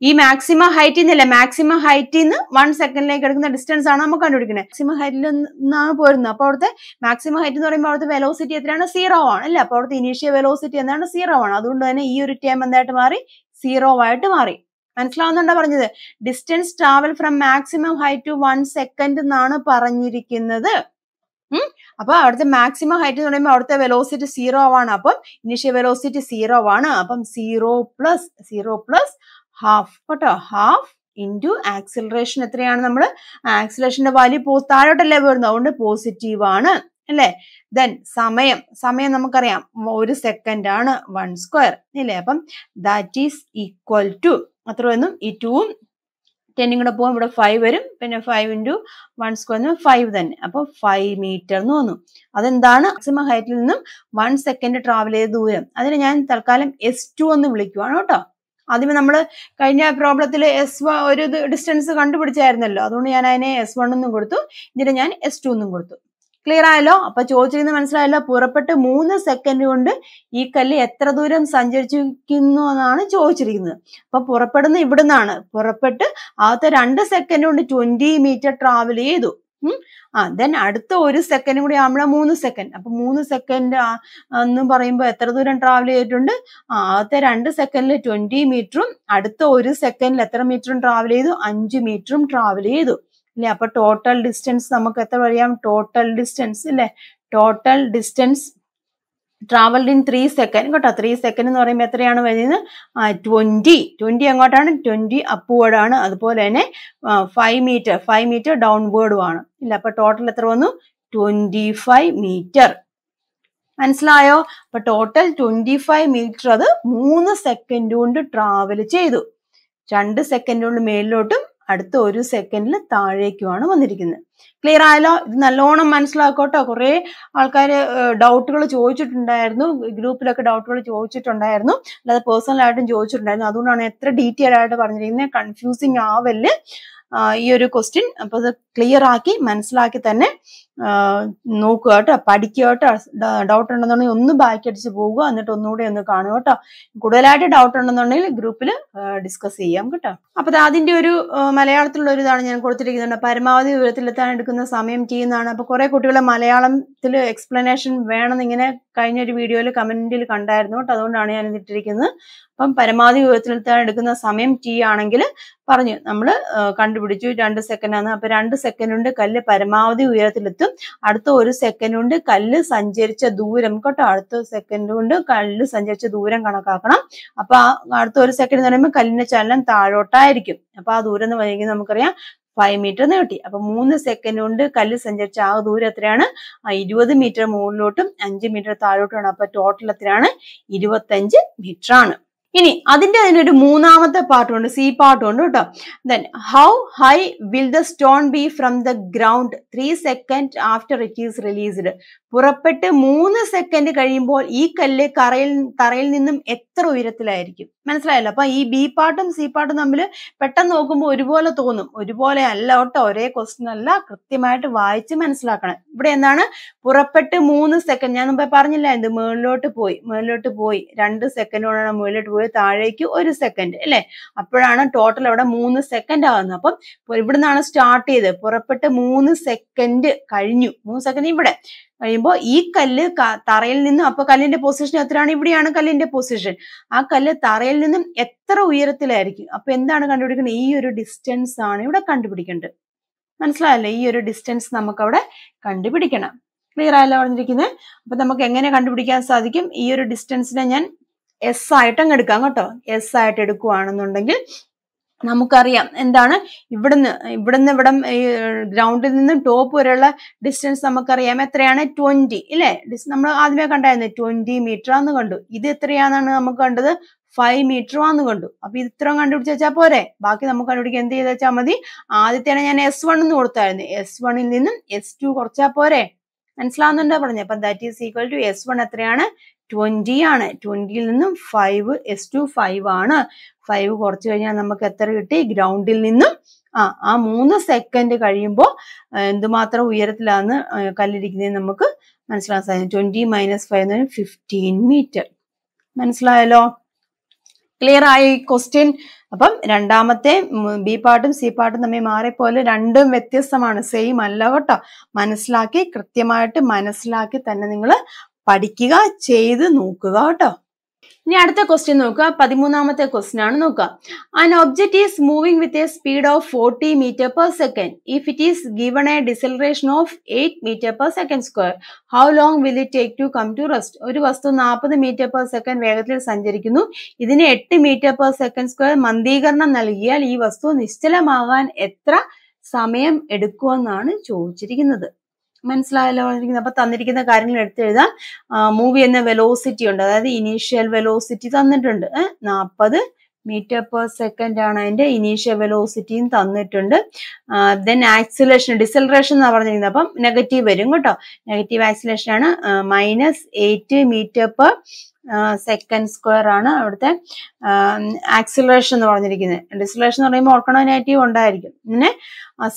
ഈ മാക്സിമം ഹൈറ്റിൽ നിന്നല്ലേ മാക്സിമം ഹൈറ്റിൽ നിന്ന് വൺ സെക്കൻഡിലേക്ക് എടുക്കുന്ന ഡിസ്റ്റൻസ് ആണ് നമുക്ക് കണ്ടുപിടിക്കുന്നത് മാക്സിമം ഹൈറ്റിൽ നിന്നാണ് പോരുന്നത് അപ്പൊ അവിടുത്തെ മാക്സിമം ഹൈറ്റ് എന്ന് പറയുമ്പോൾ അവിടുത്തെ വെലോസിറ്റി എത്രയാണ് സീറോ ആണ് അല്ലേ അപ്പൊ അവിടുത്തെ ഇനീഷ്യൽ വെലോസിറ്റി എന്താണ് സീറോ ആണ് അതുകൊണ്ട് തന്നെ ഈ ഒരു ടൈം എന്തായിട്ട് മാറി സീറോ ആയിട്ട് മാറി മനസ്സിലാവുന്നുണ്ടോ പറഞ്ഞത് distance travel from maximum height to one second എന്നാണ് പറഞ്ഞിരിക്കുന്നത് അപ്പൊ അവിടുത്തെ മാക്സിമം ഹൈറ്റ് എന്ന് പറയുമ്പോൾ അവിടുത്തെ വെലോസിറ്റി സീറോ ആണ് അപ്പം ഇനിഷ്യൽ വെലോസിറ്റി സീറോ ആണ് അപ്പം zero plus zero plus half കേട്ടോ ഹാഫ് ഇൻറ്റു ആക്സിലറേഷൻ എത്രയാണ് നമ്മൾ ആക്സിലറേഷന്റെ വാല്യൂ താഴോട്ടല്ലേ വരുന്നത് അതുകൊണ്ട് പോസിറ്റീവ് ആണ് അല്ലേ ദെൻ സമയം സമയം നമുക്കറിയാം ഒരു സെക്കൻഡ് ആണ് വൺ സ്ക്വയർ ഇല്ലേ അപ്പം ദാറ്റ് ഈസ് ഈക്വൽ ടു അത്ര ഒന്നും ഈ ടൂവും ടെന്നും കൂടെ പോകും ഇവിടെ ഫൈവ് വരും പിന്നെ ഫൈവ് ഇൻറ്റു വൺ സ്ക്വയർ എന്ന് ഫൈവ് തന്നെ അപ്പോൾ ഫൈവ് മീറ്റർ എന്ന് തോന്നും അതെന്താണ് മാക്സിമം ഹൈറ്റിൽ നിന്നും വൺ സെക്കൻഡ് ട്രാവൽ ചെയ്ത ദൂരം അതിന് ഞാൻ തൽക്കാലം എസ് ടു എന്ന് വിളിക്കുവാണ് കേട്ടോ ആദ്യമേ നമ്മൾ കഴിഞ്ഞ പ്രോബ്ലത്തിൽ എസ് വൺ ഒരു ഡിസ്റ്റൻസ് കണ്ടുപിടിച്ചായിരുന്നല്ലോ അതുകൊണ്ട് ഞാൻ അതിനെ എസ് വൺ എന്നും കൊടുത്തു ഇതിന് ഞാൻ എസ് ടു എന്നും കൊടുത്തു ക്ലിയർ ആയല്ലോ അപ്പൊ ചോദിച്ചിരുന്ന് മനസ്സിലായല്ലോ പുറപ്പെട്ട് മൂന്ന് സെക്കൻഡ് കൊണ്ട് ഈ കല്ല് എത്ര ദൂരം സഞ്ചരിച്ചിരിക്കുന്നു എന്നാണ് ചോദിച്ചിരിക്കുന്നത് അപ്പൊ പുറപ്പെടുന്ന ഇവിടുന്നാണ് പുറപ്പെട്ട് ആദ്യത്തെ രണ്ട് സെക്കൻഡ് കൊണ്ട് ട്വന്റി മീറ്റർ ട്രാവൽ ചെയ്തു ആ ദെൻ അടുത്ത ഒരു സെക്കൻഡ് കൂടി ആകുമ്പോൾ മൂന്ന് സെക്കൻഡ് അപ്പൊ മൂന്ന് സെക്കൻഡ് എന്ന് പറയുമ്പോൾ എത്ര ദൂരം ട്രാവൽ ചെയ്തിട്ടുണ്ട് ആദ്യത്തെ രണ്ട് സെക്കൻഡിൽ ട്വന്റി മീറ്ററും അടുത്ത ഒരു സെക്കൻഡിൽ എത്ര മീറ്ററും ട്രാവൽ ചെയ്തു അഞ്ച് മീറ്ററും ട്രാവൽ ചെയ്തു അല്ലെ അപ്പൊ ടോട്ടൽ ഡിസ്റ്റൻസ് നമുക്ക് എത്ര അറിയാം ടോട്ടൽ ഡിസ്റ്റൻസ് അല്ലെ total distance travelled in three second കേട്ടോ ത്രീ സെക്കൻഡ് എന്ന് പറയുമ്പോൾ എത്രയാണ് വരുന്നത് ട്വന്റി അങ്ങോട്ടാണ് എങ്ങോട്ടാണ് ട്വൻറ്റി ആണ് അതുപോലെ തന്നെ ഫൈവ് മീറ്റർ ഫൈവ് മീറ്റർ ഡൗൺവേർഡും ആണ് ഇല്ല അപ്പോൾ ടോട്ടൽ എത്ര വന്നു ട്വന്റി ഫൈവ് മീറ്റർ മനസ്സിലായോ അപ്പൊ ടോട്ടൽ ട്വന്റി ഫൈവ് മീറ്റർ അത് മൂന്ന് സെക്കൻഡ് കൊണ്ട് ട്രാവൽ ചെയ്തു രണ്ട് സെക്കൻഡ് കൊണ്ട് മേലിലോട്ടും അടുത്ത ഒരു സെക്കൻഡിൽ താഴേക്കുമാണ് വന്നിരിക്കുന്നത് ക്ലിയർ ആയാലോ ഇത് നല്ലോണം മനസ്സിലാക്കോട്ടോ കുറേ ആൾക്കാർ ഡൗട്ടുകൾ ചോദിച്ചിട്ടുണ്ടായിരുന്നു ഗ്രൂപ്പിലൊക്കെ ഡൗട്ടുകൾ ചോദിച്ചിട്ടുണ്ടായിരുന്നു അല്ലാതെ പേഴ്സണലായിട്ടും ചോദിച്ചിട്ടുണ്ടായിരുന്നു അതുകൊണ്ടാണ് എത്ര ഡീറ്റെയിൽ ആയിട്ട് പറഞ്ഞിരിക്കുന്നത് കൺഫ്യൂസിങ് ആവല് ഈ ഒരു ക്വസ്റ്റ്യൻ അപ്പോൾ അത് ക്ലിയർ ആക്കി മനസ്സിലാക്കി തന്നെ നോക്കുക കേട്ടോ പഠിക്കുക കേട്ടോ ഡൗട്ട് ഉണ്ടെന്നുണ്ടെങ്കിൽ ഒന്ന് ബാക്ക് അടിച്ച് പോവുക എന്നിട്ട് ഒന്നുകൂടെ ഒന്ന് കാണുക കേട്ടോ കൂടുതലായിട്ട് ഡൗട്ട് ഉണ്ടെന്നുണ്ടെങ്കിൽ ഗ്രൂപ്പിൽ ഡിസ്കസ് ചെയ്യാം കേട്ടോ അപ്പൊ അതിന്റെ ഒരു മലയാളത്തിലുള്ള ഒരു ഇതാണ് ഞാൻ കൊടുത്തിരിക്കുന്നത് പരമാവധി വിവരത്തിലെത്താൻ എടുക്കുന്ന സമയം ചെയ്യുന്നതാണ് അപ്പൊ കുറെ കുട്ടികളെ മലയാളത്തിൽ എക്സ്പ്ലനേഷൻ ഇങ്ങനെ കഴിഞ്ഞ ഒരു വീഡിയോയിൽ കമന്റിൽ കണ്ടായിരുന്നു കേട്ടോ അതുകൊണ്ടാണ് ഞാൻ ഇതിട്ടിരിക്കുന്നത് അപ്പം പരമാവധി വിവരത്തിലെത്താൻ എടുക്കുന്ന സമയം ടി ആണെങ്കിൽ പറഞ്ഞു നമ്മൾ കണ്ടുപിടിച്ചു രണ്ട് സെക്കൻഡ് ആണ് അപ്പൊ രണ്ട് സെക്കൻഡ് സെക്കൻഡ് ഉണ്ട് കല്ല് പരമാവധി ഉയരത്തിലെത്തും അടുത്ത ഒരു സെക്കൻഡ് ഉണ്ട് കല്ല് സഞ്ചരിച്ച ദൂരം കേട്ടോ അടുത്ത സെക്കൻഡ് കൊണ്ട് കല്ല് സഞ്ചരിച്ച ദൂരം കണക്കാക്കണം അപ്പൊ അടുത്ത ഒരു സെക്കൻഡ് എന്ന് പറയുമ്പോൾ കല്ലിന്റെ ചലനം താഴോട്ടായിരിക്കും അപ്പൊ ആ ദൂരം എന്ന് പറയുന്നത് നമുക്കറിയാം ഫൈവ് മീറ്റർ നീട്ടി അപ്പൊ മൂന്ന് സെക്കൻഡ് കൊണ്ട് കല്ല് സഞ്ചരിച്ച ആ ദൂരം എത്രയാണ് ഇരുപത് മീറ്റർ മുകളിലോട്ടും അഞ്ച് മീറ്റർ താഴോട്ടുമാണ് അപ്പൊ ടോട്ടൽ എത്രയാണ് ഇരുപത്തഞ്ച് മീറ്റർ ആണ് ഇനി അതിന്റെ അതിനൊരു ഒരു മൂന്നാമത്തെ പാർട്ടുണ്ട് സി പാർട്ടുണ്ട് കേട്ടോ then how high will the stone be from the ground three second after it is released പുറപ്പെട്ട് മൂന്ന് സെക്കൻഡ് കഴിയുമ്പോൾ ഈ കല്ല് കറയിൽ തറയിൽ നിന്നും എത്ര ഉയരത്തിലായിരിക്കും മനസ്സിലായല്ലോ അപ്പൊ ഈ ബി പാട്ടും സി പാട്ടും തമ്മിൽ പെട്ടെന്ന് നോക്കുമ്പോൾ ഒരുപോലെ തോന്നും ഒരുപോലെ അല്ല കേട്ടോ ഒരേ ക്വസ്റ്റ്യൻ അല്ല കൃത്യമായിട്ട് വായിച്ച് മനസ്സിലാക്കണം ഇവിടെ എന്താണ് പുറപ്പെട്ട് മൂന്ന് സെക്കൻഡ് ഞാൻ മുമ്പേ പറഞ്ഞില്ല എന്ത് മുകളിലോട്ട് പോയി മുകളിലോട്ട് പോയി രണ്ട് സെക്കൻഡ് കൊണ്ടാണ് മുകളിലോട്ട് പോയി പോയി താഴേക്ക് ഒരു സെക്കൻഡ് അല്ലെ അപ്പോഴാണ് ടോട്ടൽ അവിടെ മൂന്ന് സെക്കൻഡ് ആവുന്നത് അപ്പം ഇവിടുന്നാണ് സ്റ്റാർട്ട് ചെയ്ത് പുറപ്പെട്ട് മൂന്ന് സെക്കൻഡ് കഴിഞ്ഞു മൂന്ന് സെക്കൻഡ് ഇവിടെ കഴിയുമ്പോൾ ഈ കല്ല് തറയിൽ നിന്നും അപ്പൊ കല്ലിന്റെ പൊസിഷൻ എത്രയാണ് ഇവിടെയാണ് കല്ലിന്റെ പൊസിഷൻ ആ കല്ല് തറയിൽ നിന്നും എത്ര ഉയരത്തിലായിരിക്കും അപ്പൊ എന്താണ് കണ്ടുപിടിക്കുന്നത് ഈ ഒരു ഡിസ്റ്റൻസ് ആണ് ഇവിടെ കണ്ടുപിടിക്കേണ്ടത് മനസ്സിലായല്ലേ ഈ ഒരു ഡിസ്റ്റൻസ് നമുക്ക് അവിടെ കണ്ടുപിടിക്കണം ക്ലിയർ ആയല്ലോ പറഞ്ഞിരിക്കുന്നത് അപ്പൊ നമുക്ക് എങ്ങനെ കണ്ടുപിടിക്കാൻ സാധിക്കും ഈ ഒരു ഡിസ്റ്റൻസിനെ ഞാൻ എസ് ആയിട്ട് അങ്ങ് എടുക്കാം കേട്ടോ എസ് ആയിട്ട് എടുക്കുവാണെന്നുണ്ടെങ്കിൽ നമുക്കറിയാം എന്താണ് ഇവിടുന്ന് ഇവിടുന്ന് ഇവിടം ഗ്രൗണ്ടിൽ നിന്ന് ടോപ്പ് വരെയുള്ള ഡിസ്റ്റൻസ് നമുക്കറിയാം എത്രയാണ് ട്വന്റി ഇല്ലേ നമ്മൾ ആദ്യമേ കണ്ടായിരുന്നു ട്വന്റി മീറ്റർ ആന്ന് കണ്ടു ഇത് എത്രയാണെന്നാണ് നമുക്ക് കണ്ടത് ഫൈവ് മീറ്റർ ആന്ന് കണ്ടു അപ്പൊ ഇത് ഇത്രയും കണ്ടുപിടിച്ച് വെച്ചാൽ പോരെ ബാക്കി നമുക്ക് കണ്ടുപിടിക്കാൻ എന്ത് ചെയ്ത് വെച്ചാൽ മതി ആദ്യത്തേനെ ഞാൻ എസ് വൺ എന്ന് കൊടുത്തായിരുന്നു എസ് വണ്ണിൽ നിന്നും എസ് ടു കുറച്ചാൽ പോരെ മനസ്സിലാവുന്നുണ്ടോ പറഞ്ഞത് അപ്പൊ that is equal to s one എത്രയാണ് ട്വൻറ്റി ആണ് ട്വൻറ്റിയിൽ നിന്നും ഫൈവ് എസ് ടു ഫൈവ് ആണ് ഫൈവ് കുറച്ച് കഴിഞ്ഞാൽ നമുക്ക് എത്ര കിട്ടി ഗ്രൗണ്ടിൽ നിന്നും ആ ആ മൂന്ന് സെക്കൻഡ് കഴിയുമ്പോൾ എന്തുമാത്രം ഉയരത്തിലാണ് കല്ലിരിക്കുന്നത് നമുക്ക് മനസ്സിലാക്കാൻ സാധിക്കും ട്വൻറ്റി മൈനസ് ഫൈവ് എന്ന് പറഞ്ഞാൽ ഫിഫ്റ്റീൻ മീറ്റർ മനസ്സിലായല്ലോ ക്ലിയർ ആയി ക്വസ്റ്റ്യൻ അപ്പം രണ്ടാമത്തെ ബി പാട്ടും സി പാട്ടും തമ്മിൽ മാറിപ്പോലെ രണ്ടും വ്യത്യസ്തമാണ് സെയിം അല്ല കേട്ടോ മനസ്സിലാക്കി കൃത്യമായിട്ട് മനസ്സിലാക്കി തന്നെ നിങ്ങൾ പഠിക്കുക ചെയ്ത് നോക്കുക കേട്ടോ ഇനി അടുത്ത ക്വസ്റ്റ്യൻ നോക്കുക പതിമൂന്നാമത്തെ ക്വസ്റ്റ്യൻ ആണ് നോക്കുക an object is moving with a speed of forty metre per second if it is given a deceleration of eight metre per second square how long will it take to come to rest ഒരു വസ്തു നാൽപ്പത് മീറ്റർ പെർ സെക്കൻഡ് വേഗത്തിൽ സഞ്ചരിക്കുന്നു ഇതിന് എട്ട് മീറ്റർ പെർ സെക്കൻഡ് സ്ക്വയർ മന്ദീകരണം നൽകിയാൽ ഈ വസ്തു നിശ്ചലമാകാൻ എത്ര സമയം എടുക്കുമെന്നാണ് ചോദിച്ചിരിക്കുന്നത് മനസ്സിലായല്ലോ അപ്പൊ തന്നിരിക്കുന്ന കാര്യങ്ങൾ എടുത്തെഴുതാൻ മൂവ് എന്ന വെലോസിറ്റി ഉണ്ട് അതായത് ഇനീഷ്യൽ വെലോസിറ്റി തന്നിട്ടുണ്ട് നാൽപ്പത് മീറ്റർ പെർ സെക്കൻഡ് ആണ് അതിന്റെ ഇനീഷ്യൽ വെലോസിറ്റിയും തന്നിട്ടുണ്ട് ദെൻ ആക്സിലേഷൻ ഡിസലറേഷൻ എന്ന് പറഞ്ഞിരിക്കുന്നത് അപ്പം നെഗറ്റീവ് വരും കേട്ടോ നെഗറ്റീവ് ആക്സിലേഷൻ ആണ് minus eight metre per second square ആണ് അവിടുത്തെ ആക്സിലറേഷൻ എന്ന് പറഞ്ഞിരിക്കുന്നത് ഡിസിലേഷൻ എന്ന് പറയുമ്പോൾ ഓർക്കണോ നെഗറ്റീവ് ഉണ്ടായിരിക്കും പിന്നെ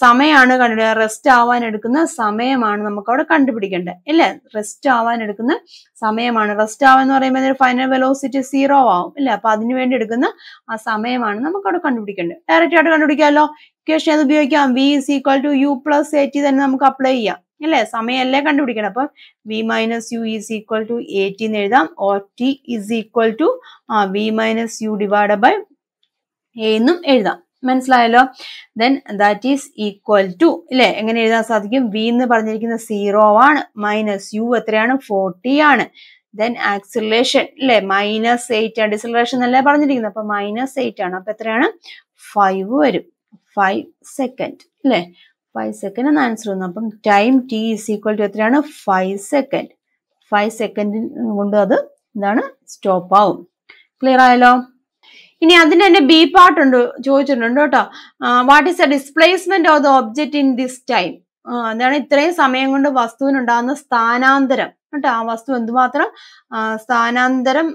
സമയമാണ് കണ്ടുപിടിക്കുക റെസ്റ്റ് ആവാൻ എടുക്കുന്ന സമയമാണ് നമുക്ക് അവിടെ കണ്ടുപിടിക്കേണ്ടത് അല്ലേ റെസ്റ്റ് ആവാൻ എടുക്കുന്ന സമയമാണ് റെസ്റ്റ് ആവാൻ എന്ന് പറയുമ്പോൾ അതിന് ഫൈനൽ വെലോസിറ്റി സീറോ ആവും അല്ലേ അപ്പൊ അതിനുവേണ്ടി എടുക്കുന്ന ആ സമയമാണ് നമുക്ക് അവിടെ കണ്ടുപിടിക്കേണ്ടത് ഡയറക്റ്റ് ആയിട്ട് കണ്ടുപിടിക്കാമല്ലോ ഇക്വേഷൻ അത് ഉപയോഗിക്കാം v is equal to u plus a t തന്നെ നമുക്ക് അപ്ലൈ ചെയ്യാം അല്ലേ സമയമല്ലേ കണ്ടുപിടിക്കണം അപ്പം v minus u is equal to a t എന്ന് എഴുതാം or t is equal to ആ v minus u divide by a എന്നും എഴുതാം മനസ്സിലായല്ലോ then that is equal to ഇല്ലേ എങ്ങനെ എഴുതാൻ സാധിക്കും വി എന്ന് പറഞ്ഞിരിക്കുന്ന സീറോ ആണ് മൈനസ് യു എത്രയാണ് ഫോർട്ടി ആണ് ദെൻ ആക്സിലേഷൻ അല്ലെ മൈനസ് എയ്റ്റ് ആണ് ഡിസിലറേഷൻ എന്നല്ലേ പറഞ്ഞിരിക്കുന്നത് അപ്പൊ മൈനസ് എയ്റ്റ് ആണ് അപ്പൊ എത്രയാണ് ഫൈവ് വരും ഫൈവ് സെക്കൻഡ് അല്ലേ ഫൈവ് സെക്കൻഡ് എന്ന് ആൻസർ വന്നു അപ്പം time t is equal to എത്രയാണ് ഫൈവ് സെക്കൻഡ് ഫൈവ് സെക്കൻഡ് കൊണ്ട് അത് എന്താണ് സ്റ്റോപ്പ് ആവും ക്ലിയർ ആയല്ലോ ഇനി അതിൻ്റെ തന്നെ ബി പാർട്ട് ഉണ്ട് ചോദിച്ചിട്ടുണ്ട് കേട്ടോ what is the displacement of the object in this time എന്താണ് ഇത്രയും സമയം കൊണ്ട് വസ്തുവിനുണ്ടാകുന്ന സ്ഥാനാന്തരം കേട്ടോ ആ വസ്തു എന്തുമാത്രം സ്ഥാനാന്തരം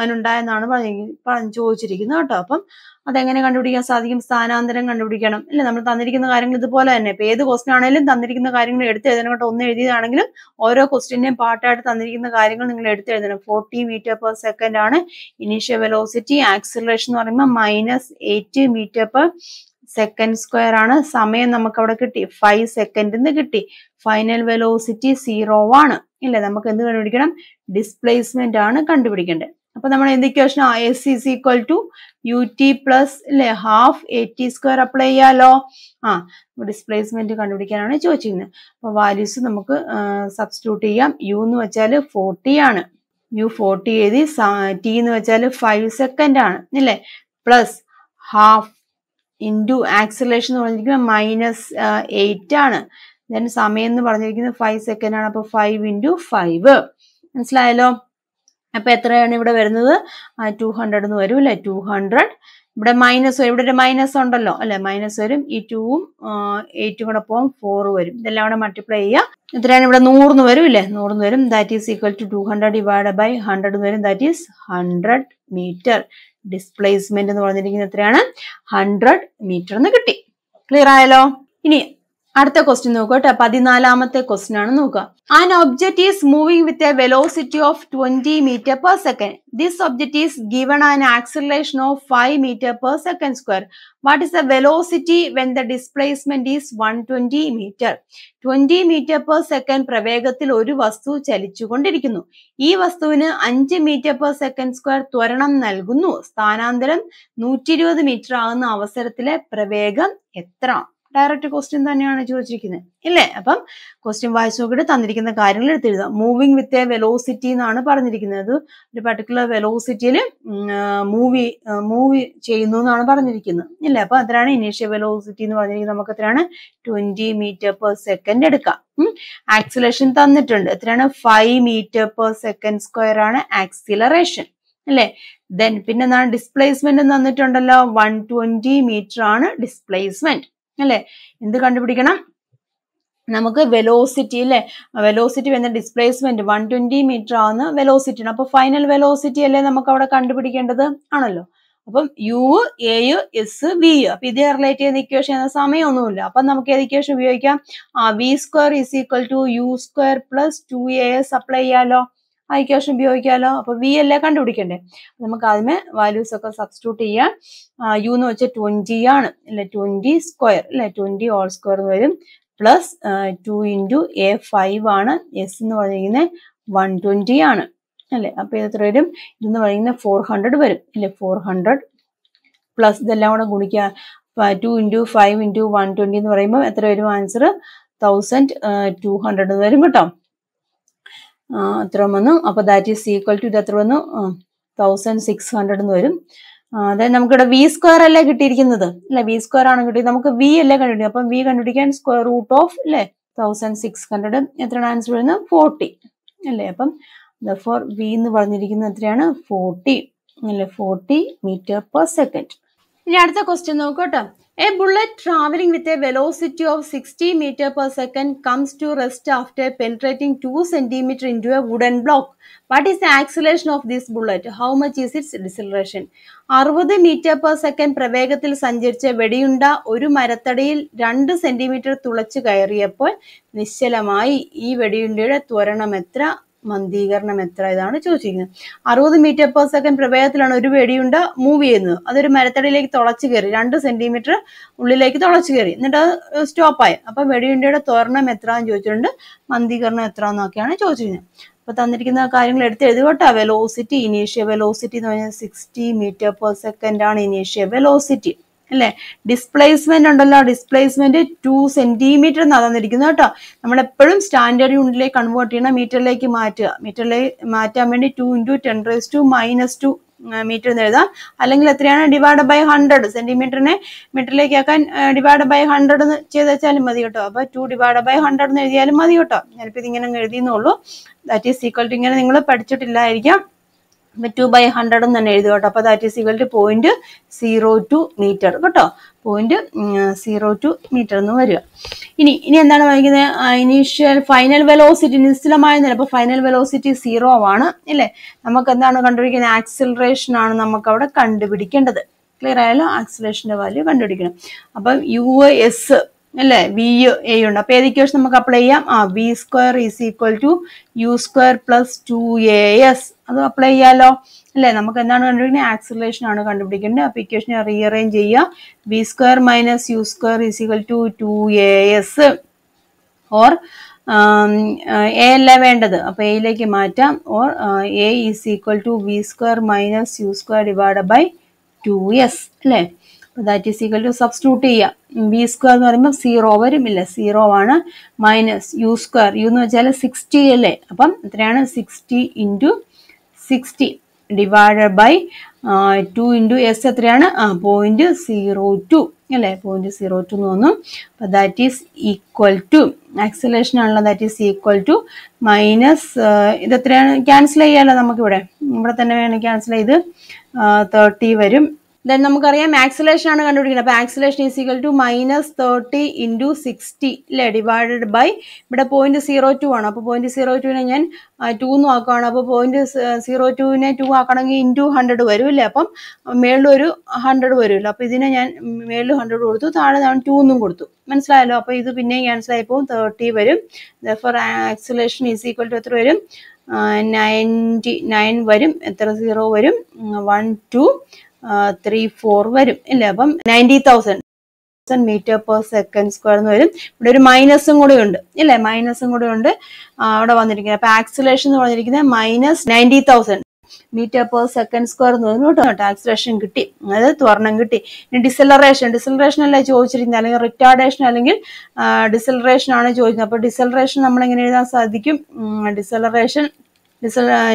അതിനുണ്ടായെന്നാണ് ചോദിച്ചിരിക്കുന്നത് കേട്ടോ അപ്പം അതെങ്ങനെ കണ്ടുപിടിക്കാൻ സാധിക്കും സ്ഥാനാന്തരം കണ്ടുപിടിക്കണം അല്ലെ നമ്മൾ തന്നിരിക്കുന്ന കാര്യങ്ങൾ ഇതുപോലെ തന്നെ ഇപ്പൊ ഏത് ക്വസ്റ്റൻ ആണെങ്കിലും തന്നിരിക്കുന്ന കാര്യങ്ങൾ എടുത്തെഴുതണം കേട്ടോ ഒന്ന് എഴുതിയതാണെങ്കിലും ഓരോ ക്വസ്റ്റിന്റെയും പാർട്ടായിട്ട് തന്നിരിക്കുന്ന കാര്യങ്ങൾ നിങ്ങൾ എഴുതണം ഫോർട്ടി മീറ്റർ പെർ സെക്കൻഡ് ആണ് ഇനീഷ്യൽ വെലോസിറ്റി ആക്സിലറേഷൻ എന്ന് പറയുമ്പോൾ minus eight metre per second square ആണ് സമയം നമുക്ക് അവിടെ കിട്ടി ഫൈവ് സെക്കൻഡ് നിന്ന് കിട്ടി ഫൈനൽ വെലോസിറ്റി സീറോ ആണ് ഇല്ല നമുക്ക് എന്ത് കണ്ടുപിടിക്കണം ഡിസ്പ്ലേസ്മെന്റ് ആണ് കണ്ടുപിടിക്കേണ്ടത് അപ്പൊ നമ്മൾ എന്തൊക്കെയാ s is equal to u t plus അല്ലെ half a t square apply ചെയ്യാലോ ആ ഡിസ്പ്ലേസ്മെന്റ് കണ്ടുപിടിക്കാനാണ് ചോദിച്ചിരുന്നത് അപ്പൊ വാല്യൂസ് നമുക്ക് സബ്സ്റ്റിറ്റ്യൂട്ട് ചെയ്യാം യു എന്ന് വെച്ചാൽ ഫോർട്ടി ആണ് യു ഫോർട്ടി എഴുതി ടി എന്ന് വെച്ചാൽ ഫൈവ് സെക്കൻഡ് ആണ് അല്ലേ പ്ലസ് ഹാഫ് ഇൻറ്റു ആക്സലേഷൻ എന്ന് പറഞ്ഞിരിക്കുന്നത് മൈനസ് എയ്റ്റ് ആണ് ദെൻ സമയം എന്ന് പറഞ്ഞിരിക്കുന്നത് ഫൈവ് സെക്കൻഡ് ആണ് അപ്പൊ ഫൈവ് ഇൻറ്റു ഫൈവ് മനസ്സിലായല്ലോ അപ്പോൾ എത്രയാണ് ഇവിടെ വരുന്നത് ടു ഹൺഡ്രഡ് എന്ന് വരും അല്ലേ ടു ഹൺഡ്രഡ് ഇവിടെ മൈനസ് ഇവിടെ ഒരു മൈനസ് ഉണ്ടല്ലോ അല്ലെ മൈനസ് വരും ഈ ടൂവും എയ്റ്റും കൂടെ പോകും ഫോർ വരും ഇതെല്ലാം കൂടെ മൾട്ടിപ്ലൈ ചെയ്യുക ഇത്രയാണ് ഇവിടെ നൂറിന് വരും ഇല്ലേ നൂറിന് വരും that is equal to two hundred divide by hundred വരും that is hundred metre displacement എന്ന് പറഞ്ഞിരിക്കുന്നത് എത്രയാണ് ഹൺഡ്രഡ് മീറ്റർ എന്ന് കിട്ടി ക്ലിയർ ആയല്ലോ ഇനി അടുത്ത ക്വസ്റ്റ്യൻ നോക്കുക കേട്ടോ പതിനാലാമത്തെ ക്വസ്റ്റ്യൻ ആണ് നോക്കുക an object is moving with a velocity of twenty metre per second this object is given an acceleration of five metre per second square what is a velocity when the displacement is one twenty metre twenty metre per second പ്രവേഗത്തിൽ ഒരു വസ്തു ചലിച്ചുകൊണ്ടിരിക്കുന്നു ഈ വസ്തുവിന് അഞ്ച് മീറ്റർ പെർ സെക്കൻഡ് സ്ക്വയർ ത്വരണം നൽകുന്നു സ്ഥാനാന്തരം നൂറ്റി മീറ്റർ ആകുന്ന അവസരത്തിലെ പ്രവേഗം എത്ര ഡയറക്റ്റ് ക്വസ്റ്റ്യൻ തന്നെയാണ് ചോദിച്ചിരിക്കുന്നത് ഇല്ലേ അപ്പം ക്വസ്റ്റ്യൻ വായിച്ചു നോക്കിയിട്ട് തന്നിരിക്കുന്ന കാര്യങ്ങൾ എടുത്തിരുന്നത് മൂവിങ് വിത്ത് എ വെലോസിറ്റി എന്നാണ് പറഞ്ഞിരിക്കുന്നത് ഒരു പർട്ടിക്കുലർ വെലോസിറ്റിയിൽ മൂവി മൂവ് ചെയ്യുന്നു എന്നാണ് പറഞ്ഞിരിക്കുന്നത് ഇല്ലേ അപ്പം അത്രയാണ് ഇനീഷ്യൽ വെലോസിറ്റി എന്ന് പറഞ്ഞിരിക്കുന്നത് നമുക്ക് എത്രയാണ് ട്വന്റി മീറ്റർ പെർ സെക്കൻഡ് എടുക്കാം ആക്സിലേഷൻ തന്നിട്ടുണ്ട് എത്രയാണ് five metre per second square ആണ് ആക്സിലറേഷൻ അല്ലേ ദെൻ പിന്നെ എന്താണ് ഡിസ്പ്ലേസ്മെന്റ് തന്നിട്ടുണ്ടല്ലോ വൺ ട്വന്റി മീറ്റർ ആണ് ഡിസ്പ്ലേസ്മെന്റ് അല്ലെ എന്ത് കണ്ടുപിടിക്കണം നമുക്ക് വെലോസിറ്റി അല്ലെ വെലോസിറ്റി വരുന്ന ഡിസ്പ്ലേസ്മെന്റ് വൺ ട്വന്റി മീറ്റർ ആവുന്ന ആണ് അപ്പൊ ഫൈനൽ വെലോസിറ്റി അല്ലേ നമുക്ക് അവിടെ കണ്ടുപിടിക്കേണ്ടത് ആണല്ലോ അപ്പം u a u s v അപ്പൊ ഇതേ റിലേറ്റ് ചെയ്യുന്ന ഇക്വേഷൻ എന്ന സമയമൊന്നുമില്ല അപ്പം നമുക്ക് ഏത് ഇക്വേഷൻ ഉപയോഗിക്കാം ആ v square is equal to u square plus two a സപ്ലൈ ചെയ്യാലോ ഐ ഐക്യോഷം ഉപയോഗിക്കാമല്ലോ അപ്പൊ വി അല്ലേ കണ്ടുപിടിക്കണ്ടേ നമുക്ക് ആദ്യമേ വാല്യൂസ് ഒക്കെ സബ്സ്റ്റിറ്റ്യൂട്ട് ചെയ്യാം യു എന്ന് വെച്ചാൽ ട്വന്റി ആണ് അല്ലെ ട്വന്റി സ്ക്വയർ അല്ലെ ട്വന്റി ഓൾ സ്ക്വയർ എന്ന് വരും plus two into a five ആണ് എസ് എന്ന് പറയുന്നത് വൺ ട്വന്റി ആണ് അല്ലെ അപ്പൊ ഇതെത്ര വരും ഇതെന്ന് പറയുന്നത് ഫോർ ഹൺഡ്രഡ് വരും അല്ലെ ഫോർ ഹൺഡ്രഡ് പ്ലസ് ഇതെല്ലാം കൂടെ ഗുണിക്കുക two into five into one twenty എന്ന് പറയുമ്പോൾ എത്ര വരും ആൻസർ തൗസൻഡ് ടു ഹൺഡ്രഡ് വരും കേട്ടോ അത്രയും വന്നു അപ്പോൾ ദാറ്റ് ഈസ് ഈക്വൽ ടു ഇത് എത്ര വന്നു തൗസൻഡ് സിക്സ് ഹൺഡ്രഡ് എന്ന് വരും അതായത് നമുക്കിവിടെ വി സ്ക്വയർ അല്ലേ കിട്ടിയിരിക്കുന്നത് അല്ലെ വി സ്ക്വയർ ആണ് കിട്ടിയത് നമുക്ക് വി അല്ലേ കണ്ടുപിടിക്കും അപ്പം വി കണ്ടുപിടിക്കാൻ സ്ക്വയർ റൂട്ട് ഓഫ് അല്ലേ തൗസൻഡ് സിക്സ് ഹൺഡ്രഡ് എത്രയാണ് ആൻസർ വരുന്നത് ഫോർട്ടി അല്ലേ അപ്പം ഫോർ വി എന്ന് പറഞ്ഞിരിക്കുന്നത് എത്രയാണ് ഫോർട്ടി അല്ലെ ഫോർട്ടി മീറ്റർ പെർ സെക്കൻഡ് ഇനി അടുത്ത ക്വസ്റ്റ്യൻ നോക്കൂ A bullet traveling with a velocity of 60 meter per second comes to rest after penetrating 2 centimeter into a wooden block. What is the acceleration of this bullet? How much is its deceleration? അറുപത് മീറ്റർ പെർ സെക്കൻഡ് പ്രവേഗത്തിൽ സഞ്ചരിച്ച വെടിയുണ്ട ഒരു മരത്തടയിൽ രണ്ട് സെന്റിമീറ്റർ തുളച്ചു കയറിയപ്പോൾ നിശ്ചലമായി ഈ വെടിയുണ്ടയുടെ ത്വരണം എത്ര മന്ദീകരണം എത്ര ഇതാണ് ചോദിച്ചിരിക്കുന്നത് അറുപത് മീറ്റർ പെർ സെക്കൻഡ് പ്രവേഗത്തിലാണ് ഒരു വെടിയുണ്ട മൂവ് ചെയ്യുന്നത് അതൊരു മരത്തടിയിലേക്ക് തുളച്ചു കയറി രണ്ട് സെന്റിമീറ്റർ ഉള്ളിലേക്ക് തുളച്ചു കയറി എന്നിട്ട് അത് സ്റ്റോപ്പായി അപ്പൊ വെടിയുണ്ടയുടെ ത്വരണം എത്ര എന്ന് ചോദിച്ചിട്ടുണ്ട് മന്ദീകരണം എത്ര എന്നൊക്കെയാണ് ചോദിച്ചിരുന്നത് അപ്പോൾ തന്നിരിക്കുന്ന കാര്യങ്ങൾ എടുത്ത് എഴുതി വെലോസിറ്റി ഇനീഷ്യ വെലോസിറ്റി എന്ന് പറഞ്ഞാൽ സിക്സ്റ്റി മീറ്റർ പെർ സെക്കൻഡ് ആണ് ഇനീഷ്യ വെലോസിറ്റി അല്ലേ ഡിസ്പ്ലേസ്മെന്റ് ഉണ്ടല്ലോ ഡിസ്പ്ലേസ്മെന്റ് ടു സെന്റിമീറ്റർ എന്ന് തന്നിരിക്കുന്നത് കേട്ടോ നമ്മൾ എപ്പോഴും സ്റ്റാൻഡേർഡ് യൂണിറ്റിലേക്ക് കൺവേർട്ട് ചെയ്യണം മീറ്ററിലേക്ക് മാറ്റുക മീറ്ററിലേക്ക് മാറ്റാൻ വേണ്ടി two into ten raise to minus two metre എന്ന് എഴുതാം അല്ലെങ്കിൽ എത്രയാണ് ഡിവൈഡ് ബൈ ഹൺഡ്രഡ് സെന്റിമീറ്ററിനെ മീറ്ററിലേക്ക് ആക്കാൻ ഡിവൈഡ് ബൈ ഹൺഡ്രഡ് എന്ന് ചെയ്ത് വെച്ചാലും മതി കേട്ടോ അപ്പോൾ ടു ഡിവൈഡ് ബൈ ഹൺഡ്രഡ് എന്ന് എഴുതിയാലും മതി കേട്ടോ ഞാനിപ്പോൾ ഇതിങ്ങനെ എഴുതിയെന്നുള്ളൂ ദാറ്റ് ഈസ് ഈക്വൽ ടു ഇങ്ങനെ നിങ്ങൾ പഠിച്ചിട്ടില്ലായിരിക്കാം ടു ബൈ ഹൺഡ്രഡ് എന്ന് തന്നെ എഴുതുക കേട്ടോ അപ്പോൾ that is equal to point zero two metre കേട്ടോ പോയിന്റ് സീറോ ടു മീറ്റർ എന്ന് വരിക ഇനി ഇനി എന്താണ് വായിക്കുന്നത് ഇനീഷ്യൽ ഫൈനൽ വെലോസിറ്റി നിശ്ചലമായ നില ഫൈനൽ വെലോസിറ്റി സീറോ ആണ് അല്ലേ നമുക്ക് എന്താണ് കണ്ടുപിടിക്കുന്നത് ആക്സിലറേഷൻ ആണ് നമുക്ക് അവിടെ കണ്ടുപിടിക്കേണ്ടത് ക്ലിയർ ആയാലും ആക്സിലേഷൻ്റെ വാല്യൂ കണ്ടുപിടിക്കണം അപ്പം യു എസ് അല്ലേ വി എ ഉണ്ട് അപ്പൊ ഏത് ഇക്വേഷൻ നമുക്ക് അപ്ലൈ ചെയ്യാം ആ v square is equal to u square plus two a s അത് അപ്ലൈ ചെയ്യാലോ അല്ലേ നമുക്ക് എന്താണ് കണ്ടുപിടിക്കുന്നത് ആക്സിലേഷൻ ആണ് കണ്ടുപിടിക്കേണ്ടത് അപ്പോൾ ഇക്വേഷനെ റീഅറേഞ്ച് ചെയ്യുക v square minus u square is equal to two a s or a അല്ല വേണ്ടത് അപ്പൊ എയിലേക്ക് മാറ്റാം or a is equal to v square minus u square divide by two s അല്ലേ അപ്പോൾ that is equal to substitute ചെയ്യുക ബി സ്ക്വയർ എന്ന് പറയുമ്പോൾ സീറോ വരുമില്ല സീറോ ആണ് മൈനസ് യു സ്ക്വയർ യു എന്ന് വെച്ചാൽ സിക്സ്റ്റി അല്ലേ അപ്പം എത്രയാണ് sixty into sixty divided by two into s എത്രയാണ് ആ പോയിന്റ് സീറോ ടു അല്ലേ പോയിന്റ് സീറോ ടു എന്ന് തോന്നും അപ്പോൾ that is equal to acceleration ആണല്ലോ that is equal to minus ഇത് എത്രയാണ് ക്യാൻസൽ ചെയ്യാലോ നമുക്കിവിടെ ഇവിടെ തന്നെ വേണം ക്യാൻസൽ ചെയ്ത് തേർട്ടി വരും ദെൻ നമുക്കറിയാം ആക്സലേഷൻ ആണ് കണ്ടുപിടിക്കുന്നത് അപ്പോൾ acceleration is equal to minus thirty into sixty അല്ലേ ഡിവൈഡഡ് ബൈ ഇവിടെ പോയിന്റ് സീറോ ടു ആണ് അപ്പോൾ പോയിന്റ് സീറോ ടുവിനെ ഞാൻ ടു എന്ന് ആക്കുകയാണ് അപ്പോൾ പോയിന്റ് സീറോ ടുവിനെ ടു ആക്കണമെങ്കിൽ ഇൻറ്റു ഹൺഡ്രഡ് വരും അല്ലേ അപ്പം മേളിലൊരു ഹൺഡ്രഡ് വരുമല്ലോ അപ്പോൾ ഇതിനെ ഞാൻ മേളിൽ ഹൺഡ്രഡ് കൊടുത്തു താഴെ ഞാൻ ടു എന്നും കൊടുത്തു മനസ്സിലായല്ലോ അപ്പോൾ ഇത് പിന്നെ ക്യാൻസൽ ആയി പോകും തേർട്ടി വരും four acceleration is equal to എത്ര വരും നയൻറ്റി നയൻ വരും എത്ര സീറോ വരും വൺ ടു ത്രീ ഫോർ വരും ഇല്ല അപ്പം ninety thousand metre per second square എന്ന് വരും ഇവിടെ ഒരു മൈനസും കൂടെ ഉണ്ട് ഇല്ലേ മൈനസും കൂടെ ഉണ്ട് അവിടെ വന്നിരിക്കുന്നത് അപ്പൊ ആക്സിലേഷൻ എന്ന് പറഞ്ഞിരിക്കുന്നത് minus ninety thousand metre per second square എന്ന് പറഞ്ഞു കേട്ടോ ടാക്സിലേഷൻ കിട്ടി അതായത് ത്വരണം കിട്ടി ഇനി ഡിസലറേഷൻ ഡിസലറേഷൻ അല്ലേ ചോദിച്ചിരിക്കുന്നത് അല്ലെങ്കിൽ റിട്ടാർഡേഷൻ അല്ലെങ്കിൽ ഡിസലറേഷൻ ആണ് ചോദിക്കുന്നത് അപ്പൊ ഡിസലറേഷൻ നമ്മൾ എങ്ങനെ എഴുതാൻ സാധിക്കും ഡിസലറേഷൻ